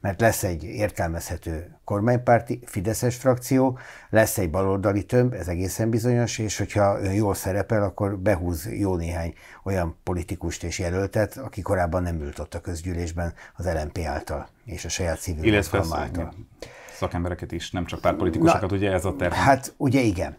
Speaker 2: mert lesz egy értelmezhető kormánypárti Fideszes frakció, lesz egy baloldali tömb, ez egészen bizonyos, és hogyha ő jól szerepel, akkor behúz jó néhány olyan politikust és jelöltet, aki korábban nem ült ott a közgyűlésben az LNP által és a saját civil által.
Speaker 1: szakembereket is, nem csak pártpolitikusokat, Na, ugye ez a terv. Hát ugye igen.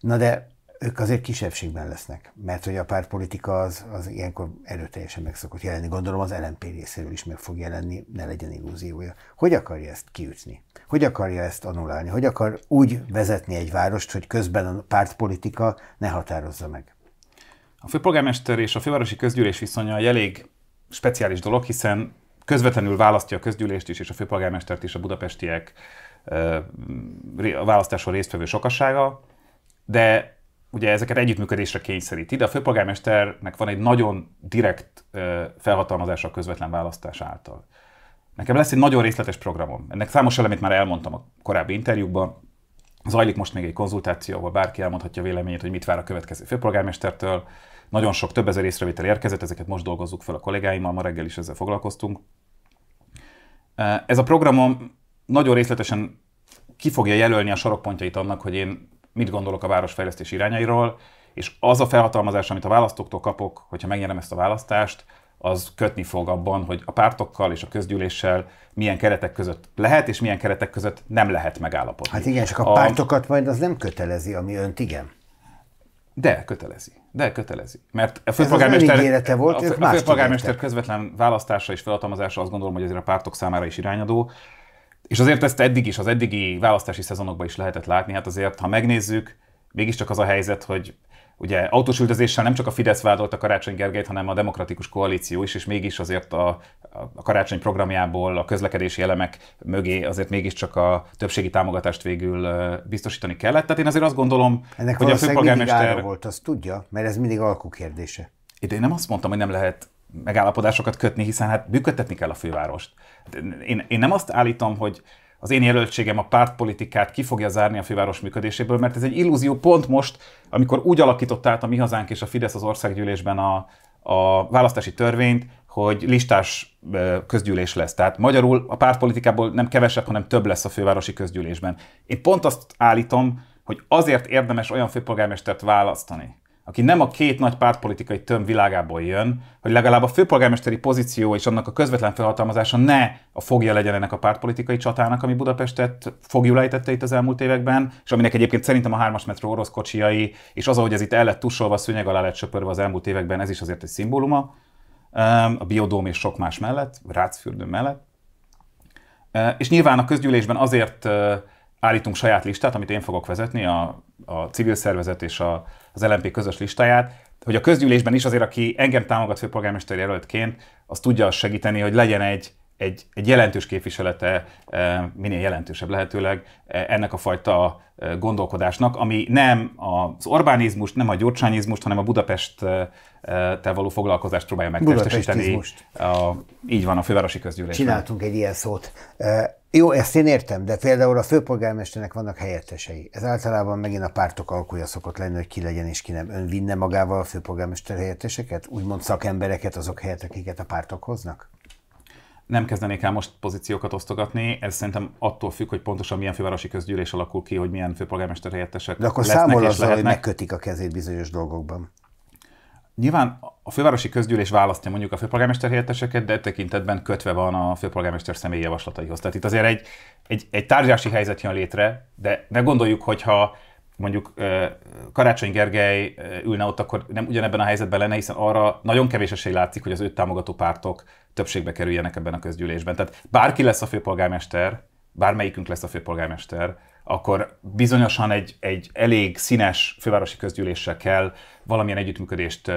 Speaker 2: Na de ők azért kisebbségben lesznek, mert hogy a pártpolitika az, az ilyenkor erőteljesen meg szokott jelenni. Gondolom az LNP részéről is meg fog jelenni, ne legyen illúziója. Hogy akarja ezt kiütni? Hogy akarja ezt anulálni? Hogy akar úgy vezetni egy várost, hogy közben a pártpolitika ne határozza meg?
Speaker 1: A főpolgármester és a fővárosi közgyűlés viszonya elég speciális dolog, hiszen közvetlenül választja a közgyűlést is, és a főpolgármestert is a budapestiek a választáson résztvevő sokassága, de ugye ezeket együttműködésre kényszeríti, de a főpolgármesternek van egy nagyon direkt felhatalmazása a közvetlen választás által. Nekem lesz egy nagyon részletes programom. Ennek számos elemét már elmondtam a korábbi interjúkban. Zajlik most még egy konzultáció, ahol bárki elmondhatja véleményét, hogy mit vár a következő főpolgármestertől. Nagyon sok több ezer észrevétel érkezett, ezeket most dolgozzuk fel a kollégáimmal, ma reggel is ezzel foglalkoztunk. Ez a programom nagyon részletesen ki fogja jelölni a sarokpontjait annak, hogy én mit gondolok a városfejlesztés irányairól, és az a felhatalmazás, amit a választóktól kapok, hogyha megnyerem ezt a választást, az kötni fog abban, hogy a pártokkal és a közgyűléssel milyen keretek között lehet, és milyen keretek között nem lehet megállapodni.
Speaker 2: Hát igen, csak a, a pártokat majd az nem kötelezi, ami önt igen. De kötelezi.
Speaker 1: De kötelezi. Mert a főpolgármester, volt, a főpolgármester közvetlen választása és felhatalmazása azt gondolom, hogy azért a pártok számára is irányadó, és azért ezt eddig is, az eddigi választási szezonokban is lehetett látni, hát azért, ha megnézzük, mégiscsak az a helyzet, hogy ugye autós nem csak a Fidesz a Karácsony Gergelyt, hanem a demokratikus koalíció is, és mégis azért a, a karácsony programjából a közlekedési elemek mögé azért mégiscsak a többségi támogatást végül biztosítani kellett. Tehát én azért azt gondolom, Ennek hogy a főpolgármester... volt,
Speaker 2: azt tudja,
Speaker 1: mert ez mindig alkukérdése. Én nem azt mondtam, hogy nem lehet megállapodásokat kötni, hiszen hát működtetni kell a fővárost. Én, én nem azt állítom, hogy az én jelöltségem a pártpolitikát ki fogja zárni a főváros működéséből, mert ez egy illúzió pont most, amikor úgy alakított át a mi hazánk és a Fidesz az országgyűlésben a, a választási törvényt, hogy listás közgyűlés lesz. Tehát magyarul a pártpolitikából nem kevesebb, hanem több lesz a fővárosi közgyűlésben. Én pont azt állítom, hogy azért érdemes olyan főpolgármestert választani, aki nem a két nagy pártpolitikai töm világából jön, hogy legalább a főpolgármesteri pozíció és annak a közvetlen felhatalmazása ne a fogja legyen ennek a pártpolitikai csatának, ami Budapestet fogjulejtette itt az elmúlt években, és aminek egyébként szerintem a hármas metró orosz kocsiai, és az, ahogy ez itt el lett tusolva, szőnyeg alá lett söpörve az elmúlt években, ez is azért egy szimbóluma, a biodóm és sok más mellett, rácfürdő mellett. És nyilván a közgyűlésben azért állítunk saját listát, amit én fogok vezetni, a, a civil szervezet és a az LMP közös listáját, hogy a közgyűlésben is azért, aki engem támogat főpolgármester jelöltként, az tudja azt segíteni, hogy legyen egy, egy, egy jelentős képviselete, eh, minél jelentősebb lehetőleg eh, ennek a fajta eh, gondolkodásnak, ami nem az Orbánizmust, nem a gyurcsányizmust, hanem a Budapest tel való foglalkozást próbálja megtestesíteni. A, így
Speaker 2: van, a fővárosi közgyűlésben. Csináltunk egy ilyen szót. Jó, ezt én értem, de például a főpolgármesternek vannak helyettesei. Ez általában megint a pártok alkúja szokott lenni, hogy ki legyen és ki nem. Ön vinne magával a főpolgármester helyetteseket? Úgymond szakembereket azok helyett, akiket a pártok hoznak?
Speaker 1: nem kezdenék el most pozíciókat osztogatni, ez szerintem attól függ, hogy pontosan milyen fővárosi közgyűlés alakul ki, hogy milyen főpolgármester helyettesek De akkor lesznek számol azzal, hogy
Speaker 2: megkötik a kezét bizonyos dolgokban.
Speaker 1: Nyilván a fővárosi közgyűlés választja mondjuk a főpolgármester helyetteseket, de tekintetben kötve van a főpolgármester személyi javaslataihoz. Tehát itt azért egy, egy, egy tárgyási helyzet jön létre, de ne gondoljuk, hogyha mondjuk Karácsony Gergely ülne ott, akkor nem ugyanebben a helyzetben lenne, hiszen arra nagyon kevés esély látszik, hogy az őt támogató pártok többségbe kerüljenek ebben a közgyűlésben. Tehát bárki lesz a főpolgármester, bármelyikünk lesz a főpolgármester, akkor bizonyosan egy, egy elég színes fővárosi közgyűléssel kell valamilyen együttműködést,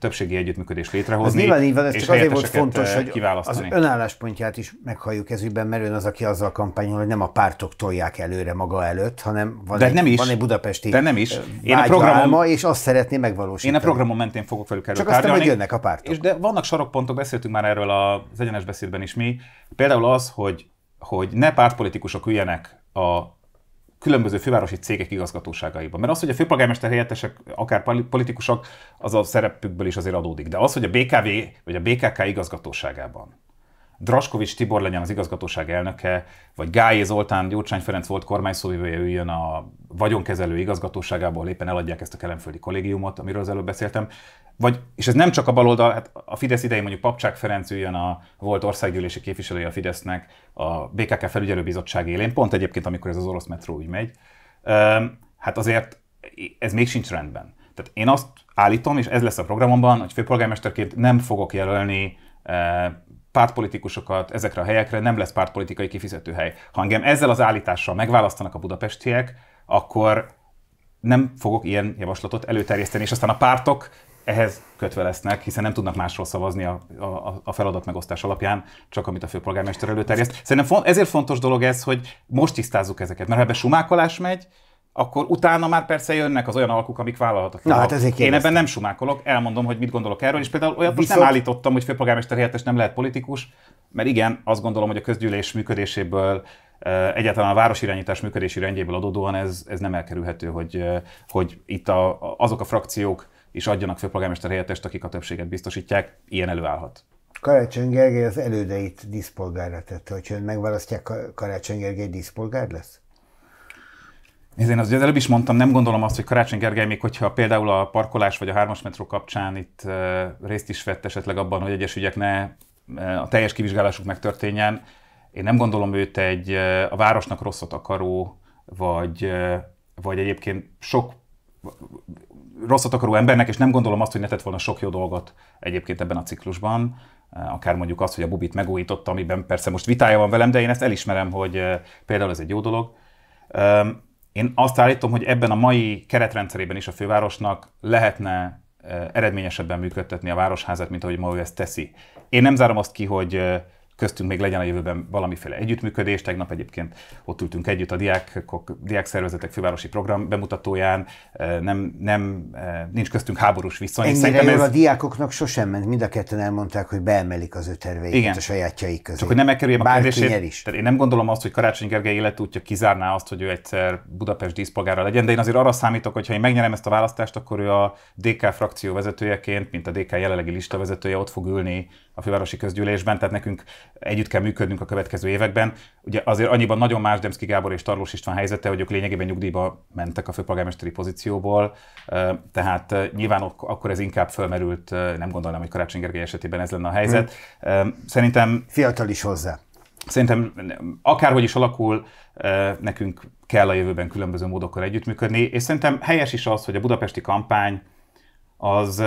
Speaker 1: többségi együttműködést létrehozni. Ez nyilván így van, ez csak azért volt fontos, hogy az
Speaker 2: önálláspontját is meghalljuk ez ügyben, mert ön az, aki azzal kampányol, hogy nem a pártok tolják előre maga előtt, hanem van, de egy, nem is, van egy budapesti de nem is. Én a programom, álma, és azt szeretné megvalósítani. Én a programom
Speaker 1: mentén fogok velük előtt Csak aztán hogy jönnek a pártok. És de vannak sarokpontok, beszéltünk már erről az egyenes beszédben is mi. Például az, hogy, hogy ne pártpolitikusok üljenek a különböző fővárosi cégek igazgatóságaiban. Mert az, hogy a főpolgármester helyettesek, akár politikusok, az a szerepükből is azért adódik. De az, hogy a BKV vagy a BKK igazgatóságában Draskovics Tibor legyen az igazgatóság elnöke, vagy Gályé Zoltán, Gyurcsány Ferenc volt kormányszóvivője üljön a vagyonkezelő igazgatóságából, éppen eladják ezt a kelemföldi kollégiumot, amiről az előbb beszéltem. Vagy, és ez nem csak a baloldal, hát a Fidesz idején mondjuk Papcsák Ferenc üljön a volt országgyűlési képviselője a Fidesznek a BKK felügyelőbizottság élén, pont egyébként, amikor ez az orosz metró úgy megy, hát azért ez még sincs rendben. Tehát én azt állítom, és ez lesz a programomban, hogy főpolgármesterként nem fogok jelölni pártpolitikusokat ezekre a helyekre, nem lesz pártpolitikai kifizetőhely. Ha engem ezzel az állítással megválasztanak a budapestiek, akkor nem fogok ilyen javaslatot előterjeszteni, és aztán a pártok ehhez kötve lesznek, hiszen nem tudnak másról szavazni a, a, a feladat megosztás alapján, csak amit a főpolgármester előterjeszt. Szerintem font, ezért fontos dolog ez, hogy most tisztázzuk ezeket, mert ha ebbe sumákolás megy, akkor utána már persze jönnek az olyan alkuk, amik vállalhatatlanok. Na, hát ezért Én ebben nem sumákolok, elmondom, hogy mit gondolok erről, és például olyat Viszont... most nem állítottam, hogy főpolgármester helyettes nem lehet politikus, mert igen, azt gondolom, hogy a közgyűlés működéséből egyáltalán a városirányítás működési rendjéből adódóan ez, ez nem elkerülhető, hogy, hogy itt a, azok a frakciók, és adjanak polgármester helyettest, akik a többséget biztosítják, ilyen előállhat.
Speaker 2: Karácsony Gergely az elődeit díszpolgárra tette, hogyha ön megválasztják, Karácsony Gergely díszpolgár lesz?
Speaker 1: Nézd, én az előbb is mondtam, nem gondolom azt, hogy Karácsony Gergely, még hogyha például a parkolás vagy a hármas metró kapcsán itt részt is vett esetleg abban, hogy egyes ügyek ne a teljes kivizsgálásuk megtörténjen, én nem gondolom őt egy a városnak rosszat akaró, vagy, vagy egyébként sok rosszat akaró embernek, és nem gondolom azt, hogy ne tett volna sok jó dolgot egyébként ebben a ciklusban, eh, akár mondjuk azt, hogy a Bubit megújította, amiben persze most vitája van velem, de én ezt elismerem, hogy eh, például ez egy jó dolog. Én azt állítom, hogy ebben a mai keretrendszerében is a fővárosnak lehetne eh, eredményesebben működtetni a városházat, mint ahogy ma ő ezt teszi. Én nem zárom azt ki, hogy köztünk még legyen a jövőben valamiféle együttműködés. Tegnap egyébként ott ültünk együtt a diákok, diák szervezetek fővárosi program bemutatóján. Nem, nem, nincs köztünk háborús viszony. Ennyire jól ez... a
Speaker 2: diákoknak sosem ment. Mind a ketten elmondták, hogy beemelik az ő terveiket Igen. a sajátjaik közé. Csak hogy nem elkerüljem a Is. Tehát
Speaker 1: én nem gondolom azt, hogy Karácsony Gergely életútja kizárná azt, hogy ő egyszer Budapest díszpolgára legyen, de én azért arra számítok, hogy ha én megnyerem ezt a választást, akkor ő a DK frakció vezetőjeként, mint a DK jelenlegi lista vezetője ott fog ülni a fővárosi közgyűlésben, tehát nekünk együtt kell működnünk a következő években. Ugye azért annyiban nagyon más Demszki Gábor és Tarlós István helyzete, hogy ők lényegében nyugdíjba mentek a főpolgármesteri pozícióból, tehát nyilván akkor ez inkább fölmerült, nem gondolnám, hogy Karácsony Gergely esetében ez lenne a helyzet. Hmm. Szerintem... Fiatal is hozzá. Szerintem akárhogy is alakul, nekünk kell a jövőben különböző módokkal együttműködni, és szerintem helyes is az, hogy a budapesti kampány az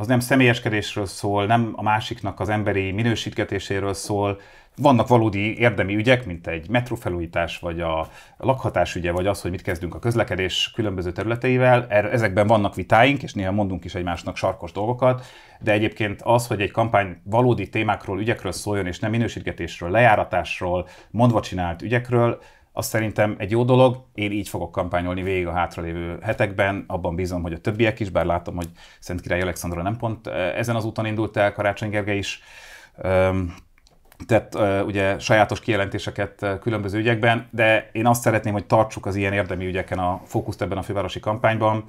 Speaker 1: az nem személyeskedésről szól, nem a másiknak az emberi minősítgetéséről szól. Vannak valódi érdemi ügyek, mint egy metrófelújítás, vagy a lakhatás ügye, vagy az, hogy mit kezdünk a közlekedés különböző területeivel. Ezekben vannak vitáink, és néha mondunk is egymásnak sarkos dolgokat, de egyébként az, hogy egy kampány valódi témákról, ügyekről szóljon, és nem minősítgetésről, lejáratásról, mondva csinált ügyekről, az szerintem egy jó dolog. Én így fogok kampányolni végig a hátralévő hetekben, abban bízom, hogy a többiek is, bár látom, hogy Szent Király Alexandra nem pont ezen az úton indult el, Karácsony Gergely is tett ugye sajátos kijelentéseket különböző ügyekben, de én azt szeretném, hogy tartsuk az ilyen érdemi ügyeken a fókuszt ebben a fővárosi kampányban.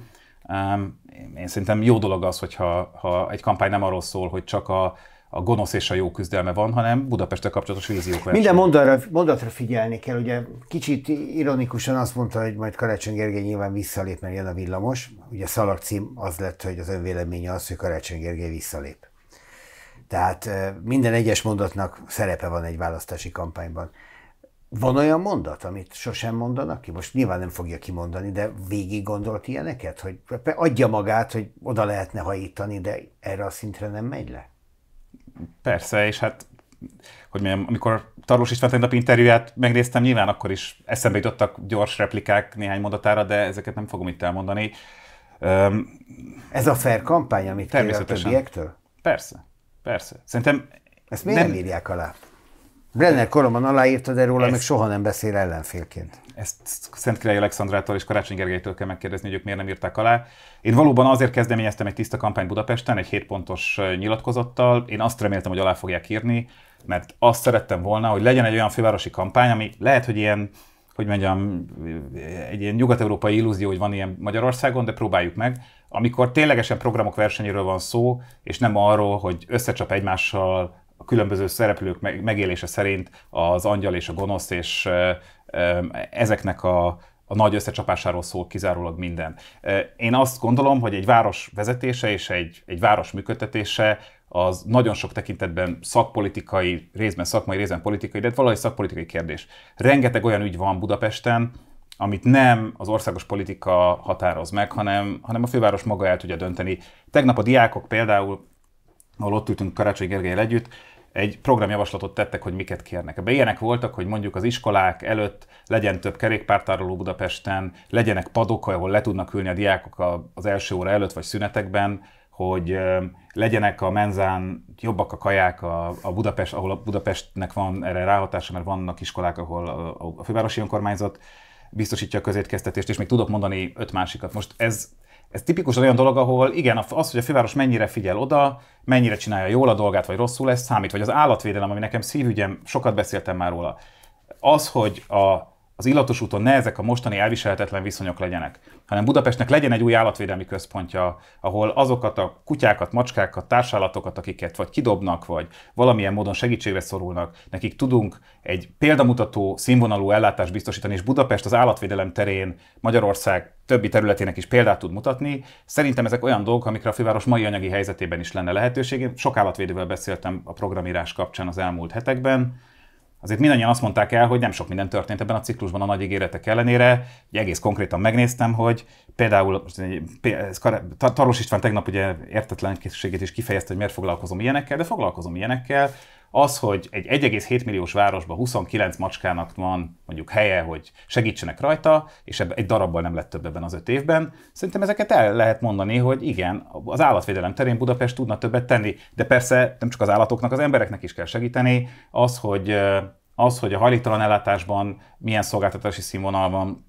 Speaker 1: Én szerintem jó dolog az, hogyha ha egy kampány nem arról szól, hogy csak a a gonosz és a jó küzdelme van, hanem Budapeste kapcsolatos víziók verseny. Minden
Speaker 2: mondatra, mondatra figyelni kell, ugye kicsit ironikusan azt mondta, hogy majd Karácsony Gergely nyilván visszalép, mert jön a villamos. Ugye cím az lett, hogy az önvéleménye az, hogy Karácsony Gergely visszalép. Tehát minden egyes mondatnak szerepe van egy választási kampányban. Van olyan mondat, amit sosem mondanak ki? Most nyilván nem fogja kimondani, de végig gondolt ilyeneket, hogy adja magát, hogy oda lehetne hajítani, de erre a szintre nem megy le?
Speaker 1: Persze, és hát hogy mondjam, amikor Tarlós István tegnap interjúját megnéztem, nyilván akkor is eszembe jutottak gyors replikák néhány mondatára, de ezeket nem fogom itt elmondani. Um, Ez a fair
Speaker 2: kampány, amit természetesen. a többiektől? Persze, persze. Szerintem ezt miért nem, nem írják alá? Brenner koromban aláírta, de róla ezt, még soha nem beszél ellenfélként ezt
Speaker 1: Szent Király Alexandrától és Karácsony Gergelytől kell megkérdezni, hogy ők miért nem írták alá. Én valóban azért kezdeményeztem egy tiszta kampány Budapesten, egy 7 pontos nyilatkozattal. Én azt reméltem, hogy alá fogják írni, mert azt szerettem volna, hogy legyen egy olyan fővárosi kampány, ami lehet, hogy ilyen hogy mondjam, egy ilyen nyugat-európai illúzió, hogy van ilyen Magyarországon, de próbáljuk meg. Amikor ténylegesen programok versenyéről van szó, és nem arról, hogy összecsap egymással a különböző szereplők megélése szerint az angyal és a gonosz, és ezeknek a, a nagy összecsapásáról szól kizárólag minden. Én azt gondolom, hogy egy város vezetése és egy, egy város működtetése az nagyon sok tekintetben szakpolitikai, részben szakmai, részben politikai, de valahogy szakpolitikai kérdés. Rengeteg olyan ügy van Budapesten, amit nem az országos politika határoz meg, hanem, hanem a főváros maga el tudja dönteni. Tegnap a diákok például, ahol ott ültünk Karácsony Gergelyel együtt, egy programjavaslatot tettek, hogy miket kérnek. Ebben ilyenek voltak, hogy mondjuk az iskolák előtt legyen több kerékpártároló Budapesten, legyenek padok, ahol le tudnak ülni a diákok az első óra előtt vagy szünetekben, hogy legyenek a menzán jobbak a kaják, a, a Budapest, ahol a Budapestnek van erre ráhatása, mert vannak iskolák, ahol a, a fővárosi önkormányzat biztosítja a közétkeztetést, és még tudok mondani öt másikat. Most ez ez tipikus olyan dolog, ahol igen, az, hogy a főváros mennyire figyel oda, mennyire csinálja jól a dolgát, vagy rosszul, ez számít. Vagy az állatvédelem, ami nekem szívügyem, sokat beszéltem már róla. Az, hogy a, az illatos úton ne ezek a mostani elviselhetetlen viszonyok legyenek hanem Budapestnek legyen egy új állatvédelmi központja, ahol azokat a kutyákat, macskákat, társállatokat, akiket vagy kidobnak, vagy valamilyen módon segítségre szorulnak, nekik tudunk egy példamutató színvonalú ellátást biztosítani, és Budapest az állatvédelem terén Magyarország többi területének is példát tud mutatni. Szerintem ezek olyan dolgok, amikre a főváros mai anyagi helyzetében is lenne lehetőség. Én sok állatvédővel beszéltem a programírás kapcsán az elmúlt hetekben Azért mindannyian azt mondták el, hogy nem sok minden történt ebben a ciklusban a nagy ígéretek ellenére. Ugye egész konkrétan megnéztem, hogy például Taros István tegnap ugye értetlenségét is kifejezte, hogy miért foglalkozom ilyenekkel, de foglalkozom ilyenekkel az, hogy egy 1,7 milliós városban 29 macskának van mondjuk helye, hogy segítsenek rajta, és ebbe, egy darabbal nem lett több ebben az öt évben, szerintem ezeket el lehet mondani, hogy igen, az állatvédelem terén Budapest tudna többet tenni, de persze nem csak az állatoknak, az embereknek is kell segíteni, az, hogy az, hogy a hajléktalan ellátásban milyen szolgáltatási színvonal van,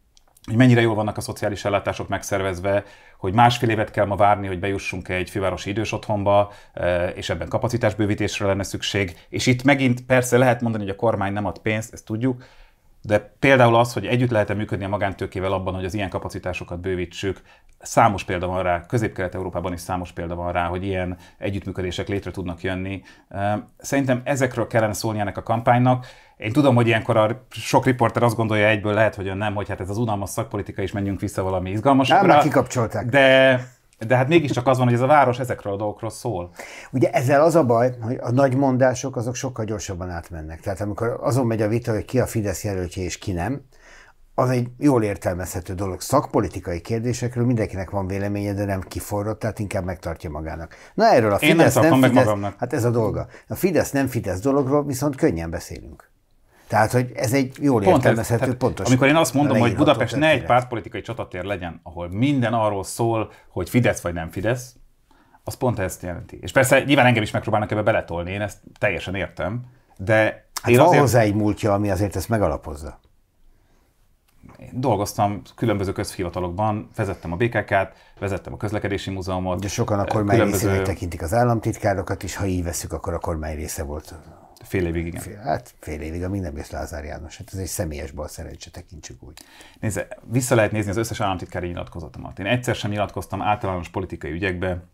Speaker 1: hogy mennyire jól vannak a szociális ellátások megszervezve, hogy másfél évet kell ma várni, hogy bejussunk egy fővárosi idős otthonba, e, és ebben kapacitásbővítésre lenne szükség. És itt megint persze lehet mondani, hogy a kormány nem ad pénzt, ezt tudjuk, de például az, hogy együtt lehet-e működni a magántőkével abban, hogy az ilyen kapacitásokat bővítsük, számos példa van rá, Közép-Kelet-Európában is számos példa van rá, hogy ilyen együttműködések létre tudnak jönni. Szerintem ezekről kellene szólni ennek a kampánynak. Én tudom, hogy ilyenkor a sok riporter azt gondolja egyből, lehet, hogy nem, hogy hát ez az unalmas szakpolitika, is menjünk vissza valami izgalmasra. Nem, már kikapcsolták. De de hát mégiscsak az van, hogy ez a város ezekről a dolgokról szól.
Speaker 2: Ugye ezzel az a baj, hogy a nagy mondások azok sokkal gyorsabban átmennek. Tehát amikor azon megy a vita, hogy ki a Fidesz jelöltje és ki nem, az egy jól értelmezhető dolog. Szakpolitikai kérdésekről mindenkinek van véleménye, de nem kiforrott, tehát inkább megtartja magának. Na erről a Fidesz Én nem, nem meg magamnak. hát ez a dolga. A Fidesz nem Fidesz dologról viszont könnyen beszélünk. Tehát, hogy ez egy jól Pont értelmezhető, ez, pontos. Amikor én azt mondom, hogy Budapest ne egy
Speaker 1: pártpolitikai csatatér legyen, ahol minden arról szól, hogy Fidesz vagy nem Fidesz, az pont ezt jelenti. És persze nyilván engem is megpróbálnak ebbe beletolni, én ezt teljesen értem,
Speaker 2: de... Hát én van azért... hozzá egy múltja, ami azért ezt megalapozza.
Speaker 1: Én dolgoztam különböző közfivatalokban, vezettem a BKK-t, vezettem a közlekedési múzeumot. De sokan a eh, kormány különböző... részének tekintik
Speaker 2: az államtitkárokat, és ha így veszük, akkor a kormány része volt Fél évig, igen. Fél, hát fél évig, amíg nem jössz Lázár János. Hát ez egy személyes bal szerencse, tekintsük úgy. Nézze,
Speaker 1: vissza lehet nézni az összes államtitkári nyilatkozatomat. Én egyszer sem nyilatkoztam általános politikai ügyekbe,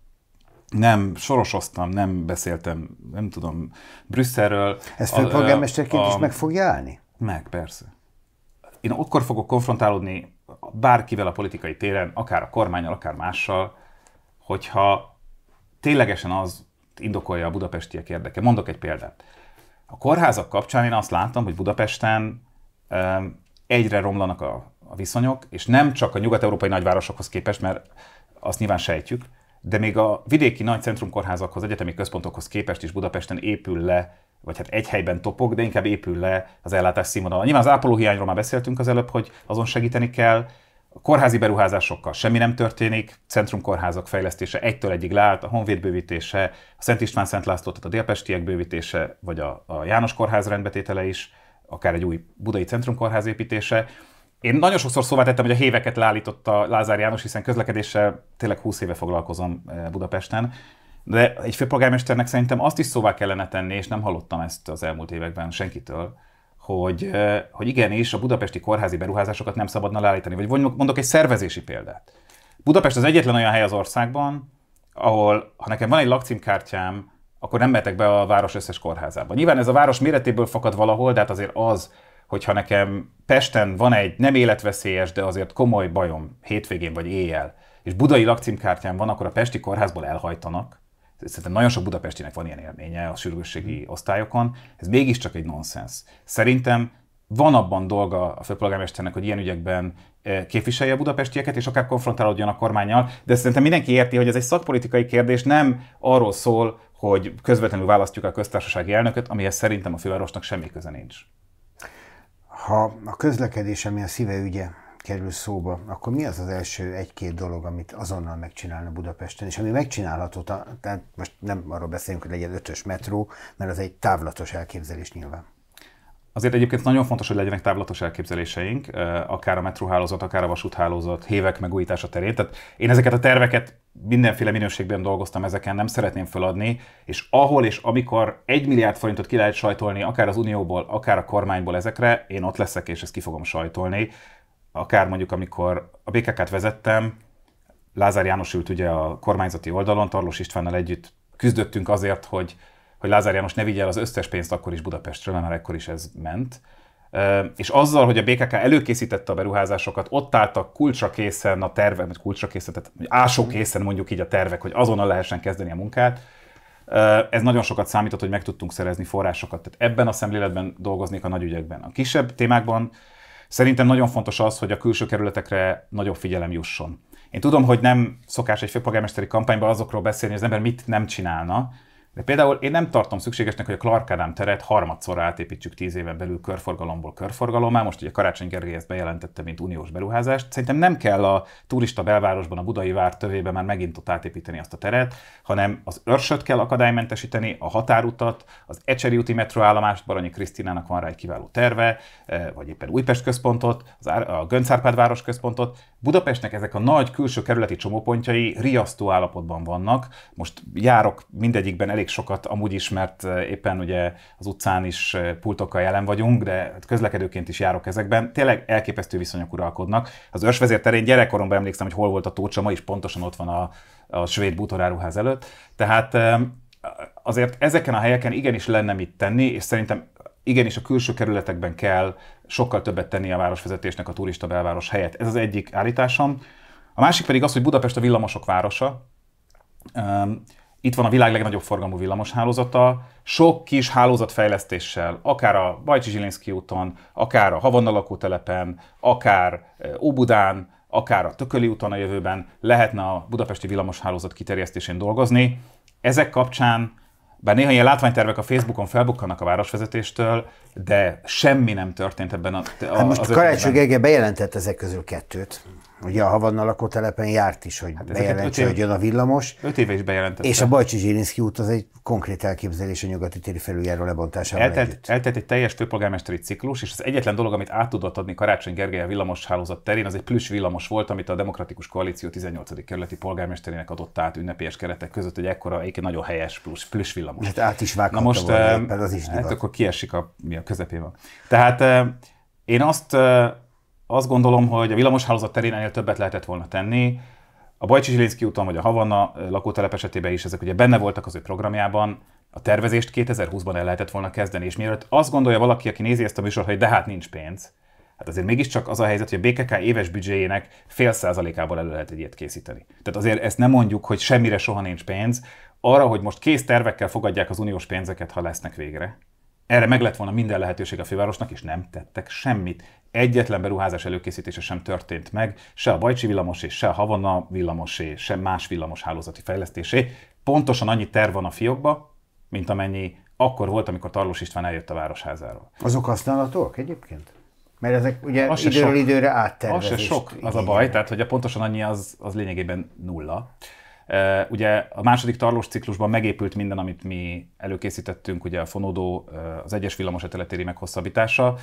Speaker 1: nem sorosoztam, nem beszéltem, nem tudom, Brüsszelről. Ez főpolgármesterként is meg fogja állni? Meg, persze. Én akkor fogok konfrontálódni bárkivel a politikai téren, akár a kormányal, akár mással, hogyha ténylegesen az indokolja a budapestiek érdeke. Mondok egy példát. A kórházak kapcsán én azt látom, hogy Budapesten egyre romlanak a, viszonyok, és nem csak a nyugat-európai nagyvárosokhoz képest, mert azt nyilván sejtjük, de még a vidéki nagy centrumkórházakhoz, egyetemi központokhoz képest is Budapesten épül le, vagy hát egy helyben topog, de inkább épül le az ellátás színvonal. Nyilván az ápolóhiányról már beszéltünk az előbb, hogy azon segíteni kell, a kórházi beruházásokkal semmi nem történik, centrumkórházak fejlesztése egytől egyig leállt, a Honvéd bővítése, a Szent István Szent László, tehát a délpestiek bővítése, vagy a, a János kórház rendbetétele is, akár egy új budai centrumkórház építése. Én nagyon sokszor szóvá tettem, hogy a héveket leállította Lázár János, hiszen közlekedéssel tényleg 20 éve foglalkozom eh, Budapesten. De egy főpolgármesternek szerintem azt is szóvá kellene tenni, és nem hallottam ezt az elmúlt években senkitől, hogy, hogy igenis a budapesti kórházi beruházásokat nem szabadna leállítani. Vagy mondok egy szervezési példát. Budapest az egyetlen olyan hely az országban, ahol ha nekem van egy lakcímkártyám, akkor nem mehetek be a város összes kórházába. Nyilván ez a város méretéből fakad valahol, de hát azért az, hogyha nekem Pesten van egy nem életveszélyes, de azért komoly bajom hétvégén vagy éjjel, és budai lakcímkártyám van, akkor a pesti kórházból elhajtanak, szerintem nagyon sok budapestinek van ilyen élménye a sürgősségi mm. osztályokon, ez mégiscsak egy nonsens. Szerintem van abban dolga a főpolgármesternek, hogy ilyen ügyekben eh, képviselje a budapestieket, és akár konfrontálódjon a kormányjal, de szerintem mindenki érti, hogy ez egy szakpolitikai kérdés, nem arról szól, hogy közvetlenül választjuk a köztársasági elnököt, amihez szerintem a fővárosnak semmi köze nincs.
Speaker 2: Ha a közlekedés, ami a szíve ügye kerül szóba, akkor mi az az első egy-két dolog, amit azonnal megcsinálna Budapesten, és ami megcsinálható, tehát most nem arról beszélünk, hogy legyen ötös metró, mert az egy távlatos elképzelés nyilván.
Speaker 1: Azért egyébként nagyon fontos, hogy legyenek távlatos elképzeléseink, akár a metróhálózat, akár a vasúthálózat, hévek megújítása terén. Tehát én ezeket a terveket mindenféle minőségben dolgoztam ezeken, nem szeretném feladni, és ahol és amikor egy milliárd forintot ki lehet sajtolni, akár az unióból, akár a kormányból ezekre, én ott leszek, és ezt ki fogom sajtolni akár mondjuk amikor a BKK-t vezettem, Lázár János ült ugye a kormányzati oldalon, Tarlós Istvánnal együtt küzdöttünk azért, hogy, hogy Lázár János ne vigye el az összes pénzt akkor is Budapestről, mert ekkor is ez ment. És azzal, hogy a BKK előkészítette a beruházásokat, ott álltak kulcsra készen a tervek, vagy kulcsra készen, tehát ásó készen mondjuk így a tervek, hogy azonnal lehessen kezdeni a munkát, ez nagyon sokat számított, hogy meg tudtunk szerezni forrásokat. Tehát ebben a szemléletben dolgoznék a nagy ügyekben. A kisebb témákban Szerintem nagyon fontos az, hogy a külső kerületekre nagyobb figyelem jusson. Én tudom, hogy nem szokás egy főpolgármesteri kampányban azokról beszélni, hogy az ember mit nem csinálna, de például én nem tartom szükségesnek, hogy a Clark Adam teret harmadszorra átépítsük tíz éven belül körforgalomból körforgalommal. Most ugye Karácsony Gergely ezt bejelentette, mint uniós beruházást. Szerintem nem kell a turista belvárosban, a budai vár tövében már megint ott átépíteni azt a teret, hanem az örsöt kell akadálymentesíteni, a határutat, az Ecseri úti metroállomást, Baranyi Krisztinának van rá egy kiváló terve, eh, vagy éppen Újpest központot, az Ár- a Göncárpád város központot. Budapestnek ezek a nagy külső kerületi csomópontjai riasztó állapotban vannak. Most járok mindegyikben elég sokat, amúgy is, mert eh, éppen ugye az utcán is eh, pultokkal jelen vagyunk, de közlekedőként is járok ezekben. Tényleg elképesztő viszonyok uralkodnak. Az őrsvezér terén gyerekkoromban emlékszem, hogy hol volt a tócsa, ma is pontosan ott van a, a svéd bútoráruház előtt. Tehát eh, azért ezeken a helyeken igenis lenne mit tenni, és szerintem igenis a külső kerületekben kell sokkal többet tenni a városvezetésnek a turista belváros helyett. Ez az egyik állításom. A másik pedig az, hogy Budapest a villamosok városa. Itt van a világ legnagyobb forgalmú villamoshálózata. hálózata, sok kis hálózatfejlesztéssel, akár a Bajcsi Zsilinszki úton, akár a Havanna lakótelepen, akár Óbudán, akár a Tököli úton a jövőben lehetne a budapesti villamoshálózat kiterjesztésén dolgozni. Ezek kapcsán bár néha ilyen látványtervek a Facebookon felbukkannak a városvezetéstől, de semmi nem történt ebben a... a hát most Karácsony Gergely
Speaker 2: bejelentett ezek közül kettőt. Ugye a Havanna lakótelepen járt is, hogy hát bejelentse, hogy jön a villamos. Öt éve is bejelentette. És a Bajcsi Zsirinszki út az egy konkrét elképzelés a nyugati téri felüljáró lebontásával eltelt, együtt.
Speaker 1: eltelt egy teljes főpolgármesteri ciklus, és az egyetlen dolog, amit át tudott adni Karácsony Gergely a villamos hálózat terén, az egy plusz villamos volt, amit a Demokratikus Koalíció 18. kerületi polgármesterének adott át ünnepélyes keretek között, hogy ekkora, egy nagyon helyes plusz, plusz villamos. Hát át is Na most, volna, eh, éppen az is hát divat. Hát akkor kiesik a, mi a közepében. Tehát eh, én azt eh, azt gondolom, hogy a villamoshálózat terén ennél többet lehetett volna tenni. A Bajcsi Zsilinszki úton vagy a Havanna lakótelep esetében is ezek ugye benne voltak az ő programjában, a tervezést 2020-ban el lehetett volna kezdeni, és mielőtt azt gondolja valaki, aki nézi ezt a műsort, hogy de hát nincs pénz, hát azért mégiscsak az a helyzet, hogy a BKK éves büdzséjének fél százalékából elő lehet egy ilyet készíteni. Tehát azért ezt nem mondjuk, hogy semmire soha nincs pénz, arra, hogy most kész tervekkel fogadják az uniós pénzeket, ha lesznek végre. Erre meg lett volna minden lehetőség a fővárosnak, és nem tettek semmit. Egyetlen beruházás előkészítése sem történt meg, se a Bajcsi villamosé, se a Havana villamosé, se más villamos hálózati fejlesztésé. Pontosan annyi terv van a fiókba, mint amennyi akkor volt, amikor Tarlós István eljött a városházáról.
Speaker 2: Azok használhatóak egyébként? Mert ezek ugye az időről sok, időre áttervezés. Az se sok az a baj,
Speaker 1: tehát hogy a pontosan annyi az, az lényegében nulla. Ugye a második tarlós ciklusban megépült minden, amit mi előkészítettünk, ugye a fonódó, az egyes villamos eteletéri meghosszabbítása.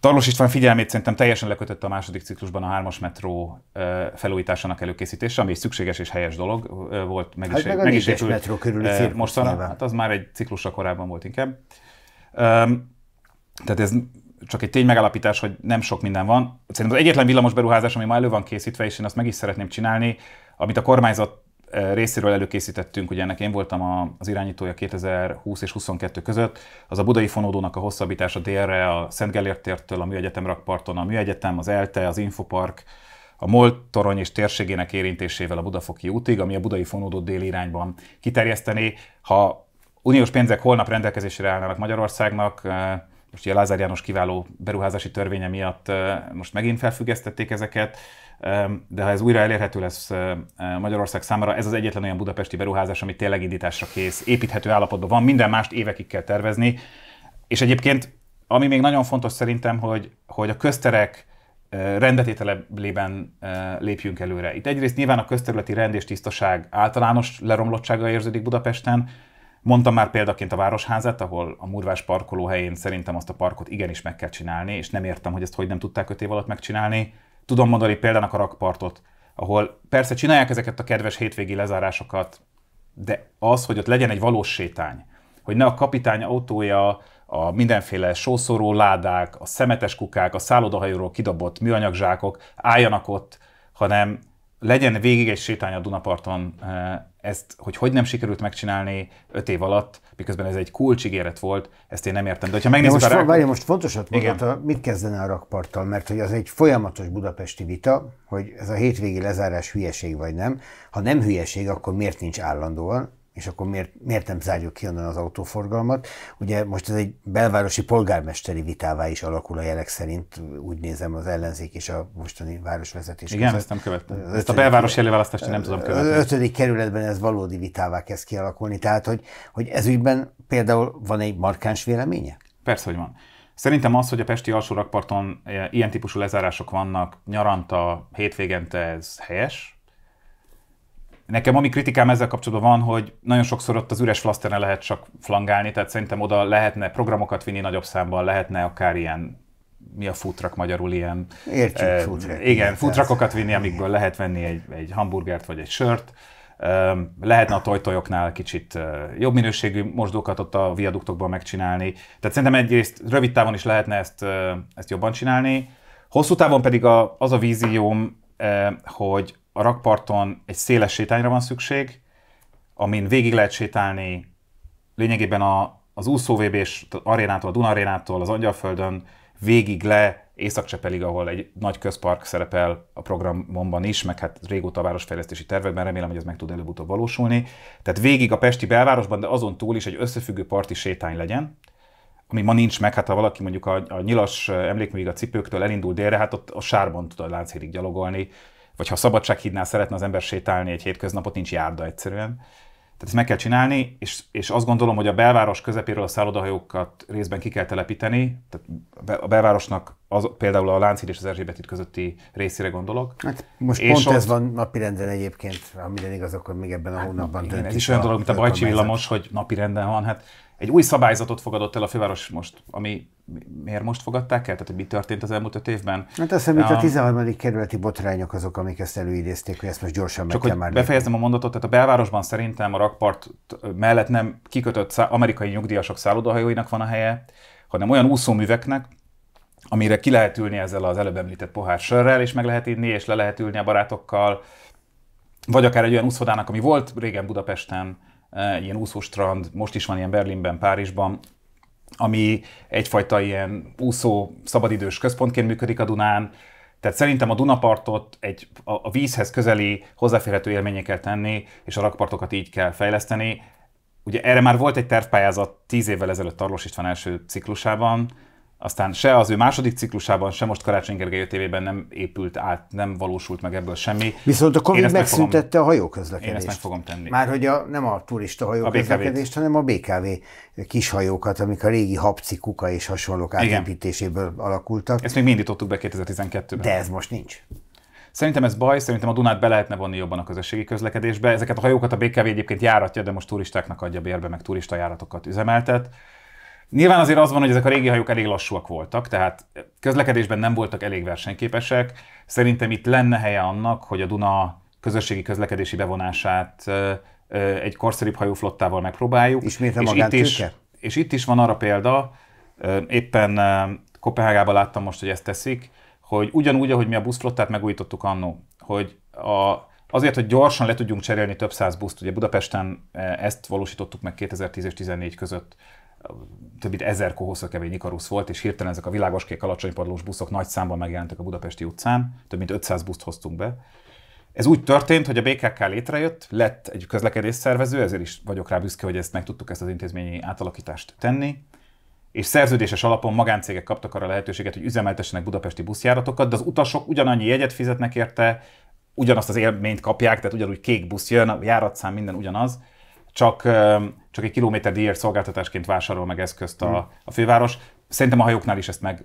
Speaker 1: Tarlós István figyelmét szerintem teljesen lekötötte a második ciklusban a hármas metró felújításának előkészítése, ami egy szükséges és helyes dolog volt, meg hát is, hát meg, meg is épült metró körül mostanában. Hát az már egy ciklusra korábban volt inkább. Tehát ez csak egy tény megállapítás, hogy nem sok minden van. Szerintem az egyetlen villamos beruházás, ami ma elő van készítve, és én azt meg is szeretném csinálni, amit a kormányzat Eh, részéről előkészítettünk, ugye ennek én voltam az irányítója 2020 és 22 között, az a budai fonódónak a hosszabbítása délre, a Szent Gellért tértől a Műegyetem rakparton, a Műegyetem, az ELTE, az Infopark, a MOL torony és térségének érintésével a Budafoki útig, ami a budai fonódó déli irányban kiterjeszteni. Ha uniós pénzek holnap rendelkezésre állnának Magyarországnak, eh, most ugye Lázár János kiváló beruházási törvénye miatt eh, most megint felfüggesztették ezeket, de ha ez újra elérhető lesz Magyarország számára, ez az egyetlen olyan budapesti beruházás, ami tényleg indításra kész, építhető állapotban van, minden mást évekig kell tervezni. És egyébként, ami még nagyon fontos szerintem, hogy, hogy a közterek eh, rendetételében eh, lépjünk előre. Itt egyrészt nyilván a közterületi rend és tisztaság általános leromlottsága érződik Budapesten, Mondtam már példaként a Városházat, ahol a murvás helyén szerintem azt a parkot igenis meg kell csinálni, és nem értem, hogy ezt hogy nem tudták öt év alatt megcsinálni tudom mondani példának a rakpartot, ahol persze csinálják ezeket a kedves hétvégi lezárásokat, de az, hogy ott legyen egy valós sétány, hogy ne a kapitány autója, a mindenféle sószoró ládák, a szemetes kukák, a szállodahajóról kidobott műanyagzsákok álljanak ott, hanem legyen végig egy sétány a Dunaparton, eh, ezt, hogy hogy nem sikerült megcsinálni öt év alatt, miközben ez egy kulcsigéret volt, ezt én nem értem. De ha megnézzük most, rá... várj,
Speaker 2: most fontosat mondod, hát, mit kezdene a rakparttal, mert hogy az egy folyamatos budapesti vita, hogy ez a hétvégi lezárás hülyeség vagy nem. Ha nem hülyeség, akkor miért nincs állandóan? és akkor miért, miért nem zárjuk ki onnan az autóforgalmat? Ugye most ez egy belvárosi polgármesteri vitává is alakul a jelek szerint, úgy nézem az ellenzék és a mostani városvezetés. Igen, között. ezt nem követtem. Ötödik, ezt a belvárosi előválasztást nem tudom követni. Az ötödik kerületben ez valódi vitává kezd kialakulni, tehát hogy, hogy ez ügyben például van egy markáns véleménye?
Speaker 1: Persze, hogy van. Szerintem az, hogy a Pesti alsó rakparton eh, ilyen típusú lezárások vannak nyaranta, hétvégente, ez helyes, Nekem ami kritikám ezzel kapcsolatban van, hogy nagyon sokszor ott az üres flaszterne lehet csak flangálni, tehát szerintem oda lehetne programokat vinni nagyobb számban, lehetne akár ilyen mi a futrak magyarul ilyen... Értjük, eh, futrak. Igen, futrakokat vinni, amikből lehet venni egy, egy hamburgert vagy egy sört. Lehetne a tojtojoknál kicsit eh, jobb minőségű mosdókat ott a viaduktokban megcsinálni. Tehát szerintem egyrészt rövid távon is lehetne ezt, eh, ezt jobban csinálni. Hosszú távon pedig a, az a vízióm, eh, hogy a rakparton egy széles sétányra van szükség, amin végig lehet sétálni lényegében a, az úszó vb s arénától, a Duna arénától, az Angyalföldön végig le Északcsepelig, ahol egy nagy közpark szerepel a programomban is, meg hát régóta a városfejlesztési tervekben, remélem, hogy ez meg tud előbb-utóbb valósulni. Tehát végig a Pesti belvárosban, de azon túl is egy összefüggő parti sétány legyen, ami ma nincs meg, hát ha valaki mondjuk a, a nyilas emlékművig a cipőktől elindul délre, hát ott a sárban tud a Lánchídig gyalogolni, vagy ha a szabadsághídnál szeretne az ember sétálni egy hétköznapot, nincs járda egyszerűen. Tehát ezt meg kell csinálni, és, és azt gondolom, hogy a belváros közepéről a szállodahajókat részben ki kell telepíteni. Tehát a belvárosnak az, például a Lánchíd és az Erzsébet közötti részére gondolok. Hát most és pont ott... ez van
Speaker 2: napirenden egyébként, ha minden igaz, akkor még ebben a hát hónapban hát, igen, Ez is olyan dolog, mint a Bajcsi villamos,
Speaker 1: hogy napirenden van. Hát egy új szabályzatot fogadott el a főváros most, ami miért most fogadták el? Tehát, hogy mi történt az elmúlt öt évben? Hát azt hiszem, a... itt a
Speaker 2: 13. kerületi botrányok azok, amik ezt előidézték, hogy ezt most gyorsan meg Csak kell már befejezem lépni. a mondatot, tehát a belvárosban szerintem
Speaker 1: a rakpart mellett nem kikötött amerikai nyugdíjasok szállodahajóinak van a helye, hanem olyan úszóműveknek, amire ki lehet ülni ezzel az előbb említett pohár sörrel, és meg lehet inni, és le lehet ülni a barátokkal, vagy akár egy olyan úszodának, ami volt régen Budapesten, Eh, ilyen úszóstrand, most is van ilyen Berlinben, Párizsban, ami egyfajta ilyen úszó szabadidős központként működik a Dunán, tehát szerintem a Dunapartot egy, a, vízhez közeli hozzáférhető élményeket tenni, és a rakpartokat így kell fejleszteni. Ugye erre már volt egy tervpályázat tíz évvel ezelőtt Tarlós István első ciklusában, aztán se az ő második ciklusában, se most Karácsony Gergely tévében nem épült át,
Speaker 2: nem valósult meg ebből semmi. Viszont a Covid megszüntette a hajóközlekedést. Én ezt meg fogom tenni. Már hogy a, nem a turista hajóközlekedést, hanem a BKV kishajókat, amik a régi Habci, Kuka és hasonlók átépítéséből alakultak. Ezt még mi indítottuk be 2012-ben. De ez most nincs.
Speaker 1: Szerintem ez baj, szerintem a Dunát be lehetne vonni jobban a közösségi közlekedésbe. Ezeket a hajókat a BKV egyébként járatja, de most turistáknak adja bérbe, meg turista járatokat üzemeltet. Nyilván azért az van, hogy ezek a régi hajók elég lassúak voltak, tehát közlekedésben nem voltak elég versenyképesek. Szerintem itt lenne helye annak, hogy a Duna közösségi közlekedési bevonását egy korszerűbb hajóflottával megpróbáljuk. Ismét a és itt is, és itt is van arra példa, éppen Kopenhágában láttam most, hogy ezt teszik, hogy ugyanúgy, ahogy mi a buszflottát megújítottuk annó, hogy a, azért, hogy gyorsan le tudjunk cserélni több száz buszt, ugye Budapesten ezt valósítottuk meg 2010 és 2014 között, több mint ezer kohoszra kemény Ikarusz volt, és hirtelen ezek a világoskék alacsonypadlós buszok nagy számban megjelentek a budapesti utcán, több mint 500 buszt hoztunk be. Ez úgy történt, hogy a BKK létrejött, lett egy szervező, ezért is vagyok rá büszke, hogy ezt meg tudtuk ezt az intézményi átalakítást tenni, és szerződéses alapon magáncégek kaptak arra lehetőséget, hogy üzemeltessenek budapesti buszjáratokat, de az utasok ugyanannyi jegyet fizetnek érte, ugyanazt az élményt kapják, tehát ugyanúgy kék busz jön, a járatszám minden ugyanaz, csak csak egy kilométer díjért szolgáltatásként vásárol meg eszközt a, hmm. a főváros. Szerintem a hajóknál is ezt meg,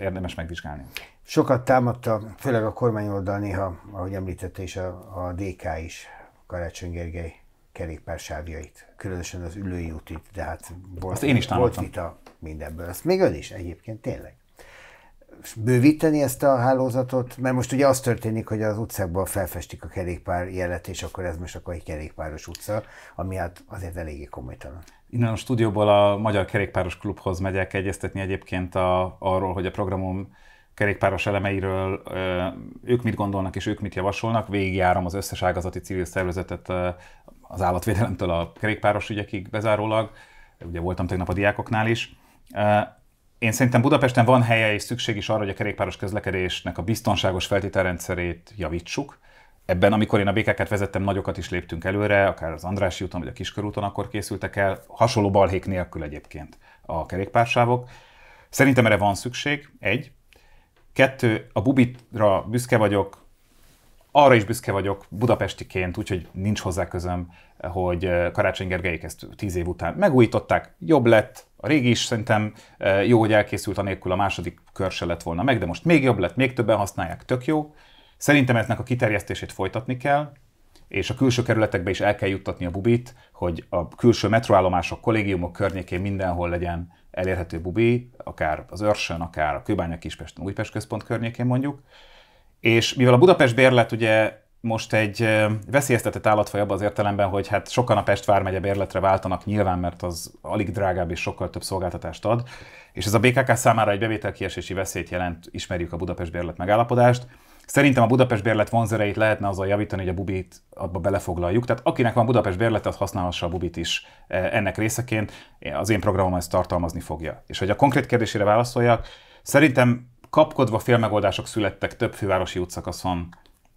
Speaker 1: érdemes megvizsgálni.
Speaker 2: Sokat támadta, főleg a kormány oldal néha, ahogy említette is, a, a DK is, Karácsony Gergely kerékpársávjait, különösen az ülői útit, de hát volt, Azt én is támadtam. volt vita mindenből. Azt még ön is egyébként, tényleg bővíteni ezt a hálózatot? Mert most ugye az történik, hogy az utcákban felfestik a kerékpár jelet, és akkor ez most akkor egy kerékpáros utca, ami hát azért eléggé komolytalan.
Speaker 1: Innen a stúdióból a Magyar Kerékpáros Klubhoz megyek egyeztetni egyébként a, arról, hogy a programom kerékpáros elemeiről ők mit gondolnak és ők mit javasolnak. Végigjárom az összes ágazati civil szervezetet az állatvédelemtől a kerékpáros ügyekig bezárólag. Ugye voltam tegnap a diákoknál is. Én szerintem Budapesten van helye és szükség is arra, hogy a kerékpáros közlekedésnek a biztonságos feltételrendszerét javítsuk. Ebben, amikor én a békeket vezettem, nagyokat is léptünk előre, akár az Andrássy úton vagy a Kiskörúton akkor készültek el, hasonló balhék nélkül egyébként a kerékpársávok. Szerintem erre van szükség, egy. Kettő, a bubitra büszke vagyok, arra is büszke vagyok budapestiként, úgyhogy nincs hozzá közöm, hogy eh, Karácsony Gergelyék ezt tíz év után megújították, jobb lett, a régi is szerintem eh, jó, hogy elkészült, anélkül a második kör se lett volna meg, de most még jobb lett, még többen használják, tök jó. Szerintem eznek a kiterjesztését folytatni kell, és a külső kerületekbe is el kell juttatni a bubit, hogy a külső metroállomások, kollégiumok környékén mindenhol legyen elérhető bubi, akár az Örsön, akár a Kőbánya Kispest, Újpest központ környékén mondjuk, és mivel a Budapest bérlet ugye most egy veszélyeztetett állatfaj abban az értelemben, hogy hát sokan a Pest vármegye bérletre váltanak nyilván, mert az alig drágább és sokkal több szolgáltatást ad, és ez a BKK számára egy bevételkiesési veszélyt jelent, ismerjük a Budapest bérlet megállapodást. Szerintem a Budapest bérlet vonzereit lehetne azzal javítani, hogy a bubit abba belefoglaljuk. Tehát akinek van Budapest bérlet, az használhassa a bubit is e, ennek részeként. Az én programom ezt tartalmazni fogja. És hogy a konkrét kérdésére válaszoljak, szerintem Kapkodva félmegoldások születtek több fővárosi útszakaszon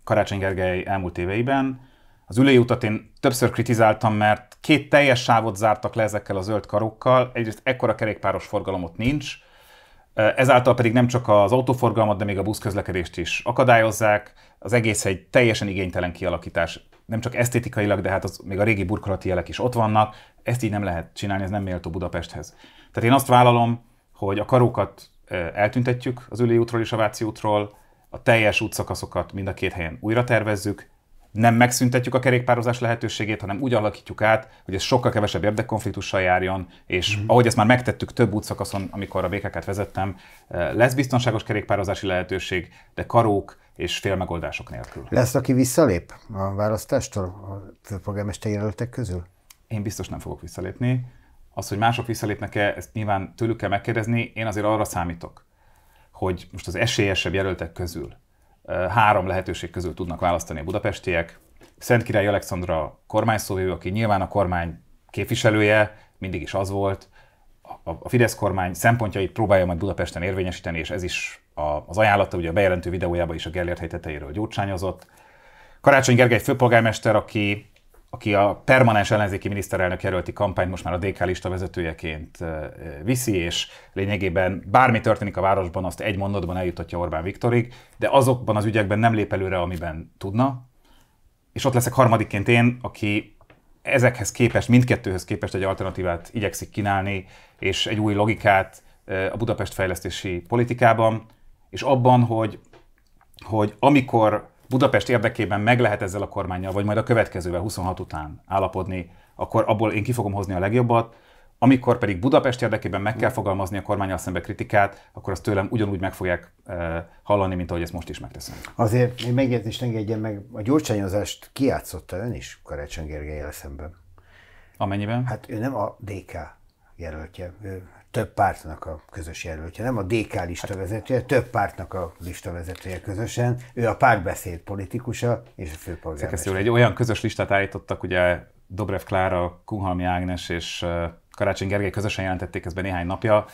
Speaker 1: Karácsony Gergely elmúlt éveiben. Az ülői utat én többször kritizáltam, mert két teljes sávot zártak le ezekkel a zöld karokkal. Egyrészt ekkora kerékpáros forgalomot nincs, ezáltal pedig nem csak az autóforgalmat, de még a buszközlekedést is akadályozzák. Az egész egy teljesen igénytelen kialakítás. Nem csak esztétikailag, de hát az, még a régi burkolati jelek is ott vannak. Ezt így nem lehet csinálni, ez nem méltó Budapesthez. Tehát én azt vállalom, hogy a karókat eltüntetjük az Üli útról és a Váci útról, a teljes útszakaszokat mind a két helyen újra tervezzük, nem megszüntetjük a kerékpározás lehetőségét, hanem úgy alakítjuk át, hogy ez sokkal kevesebb érdekkonfliktussal járjon, és mm-hmm. ahogy ezt már megtettük több útszakaszon, amikor a békeket vezettem, lesz biztonságos kerékpározási lehetőség, de karók és
Speaker 2: félmegoldások nélkül. Lesz, aki visszalép a választástól a polgármester jelöltek közül? Én biztos nem fogok visszalépni.
Speaker 1: Az, hogy mások visszalépnek-e, ezt nyilván tőlük kell megkérdezni. Én azért arra számítok, hogy most az esélyesebb jelöltek közül három lehetőség közül tudnak választani a budapestiek. Szentkirály Alexandra kormányszóvívő, aki nyilván a kormány képviselője, mindig is az volt, a Fidesz kormány szempontjait próbálja majd Budapesten érvényesíteni, és ez is az ajánlata, ugye a bejelentő videójában is a Gellért hely tetejéről gyurcsányozott. Karácsony Gergely főpolgármester, aki aki a permanens ellenzéki miniszterelnök jelölti kampányt most már a DK lista vezetőjeként viszi, és lényegében bármi történik a városban, azt egy mondatban eljutatja Orbán Viktorig, de azokban az ügyekben nem lép előre, amiben tudna. És ott leszek harmadikként én, aki ezekhez képest, mindkettőhöz képest egy alternatívát igyekszik kínálni, és egy új logikát a Budapest fejlesztési politikában, és abban, hogy, hogy amikor Budapest érdekében meg lehet ezzel a kormányjal, vagy majd a következővel 26 után állapodni, akkor abból én ki fogom hozni a legjobbat, amikor pedig Budapest érdekében meg kell fogalmazni a kormányal szembe kritikát, akkor azt tőlem ugyanúgy meg fogják e, hallani, mint ahogy ezt most is megteszem.
Speaker 2: Azért én megjegyzést engedjen meg, a gyurcsányozást kiátszotta ön is Karácsony Gergely szemben. Amennyiben? Hát ő nem a DK jelöltje, ő több pártnak a közös jelöltje, nem a DK listavezetője, hát- több pártnak a listavezetője közösen. Ő a párbeszéd politikusa és a főpolgármester.
Speaker 1: egy olyan közös listát állítottak, ugye Dobrev Klára, Kunhalmi Ágnes és Karácsony Gergely közösen jelentették ezt be néhány napja,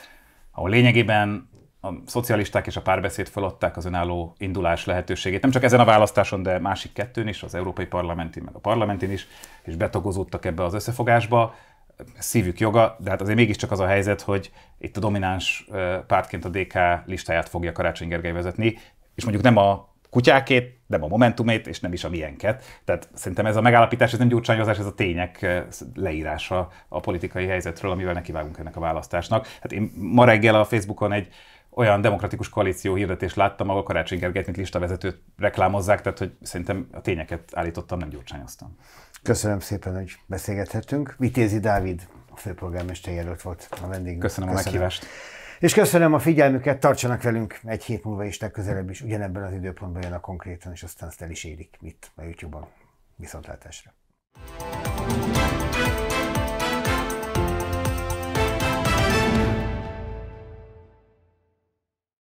Speaker 1: ahol lényegében a szocialisták és a párbeszéd feladták az önálló indulás lehetőségét. Nem csak ezen a választáson, de másik kettőn is, az európai parlamentin, meg a parlamentin is, és betagozódtak ebbe az összefogásba szívük joga, de hát azért mégiscsak az a helyzet, hogy itt a domináns pártként a DK listáját fogja Karácsony Gergely vezetni, és mondjuk nem a kutyákét, nem a Momentumét, és nem is a miénket. Tehát szerintem ez a megállapítás, ez nem gyurcsányozás, ez a tények leírása a politikai helyzetről, amivel nekivágunk ennek a választásnak. Hát én ma reggel a Facebookon egy olyan demokratikus koalíció hirdetést láttam, ahol Karácsony Gergelyt, mint listavezetőt reklámozzák, tehát hogy szerintem a tényeket állítottam, nem gyurcsányoztam.
Speaker 2: Köszönöm szépen, hogy beszélgethettünk. Vitézi Dávid, a főpolgármester jelölt volt a vendégünk. Köszönöm, köszönöm a meghívást. És köszönöm a figyelmüket, tartsanak velünk egy hét múlva is, legközelebb is ugyanebben az időpontban jön a konkrétan, és aztán ezt el is érik itt a YouTube-on. Viszontlátásra! thank you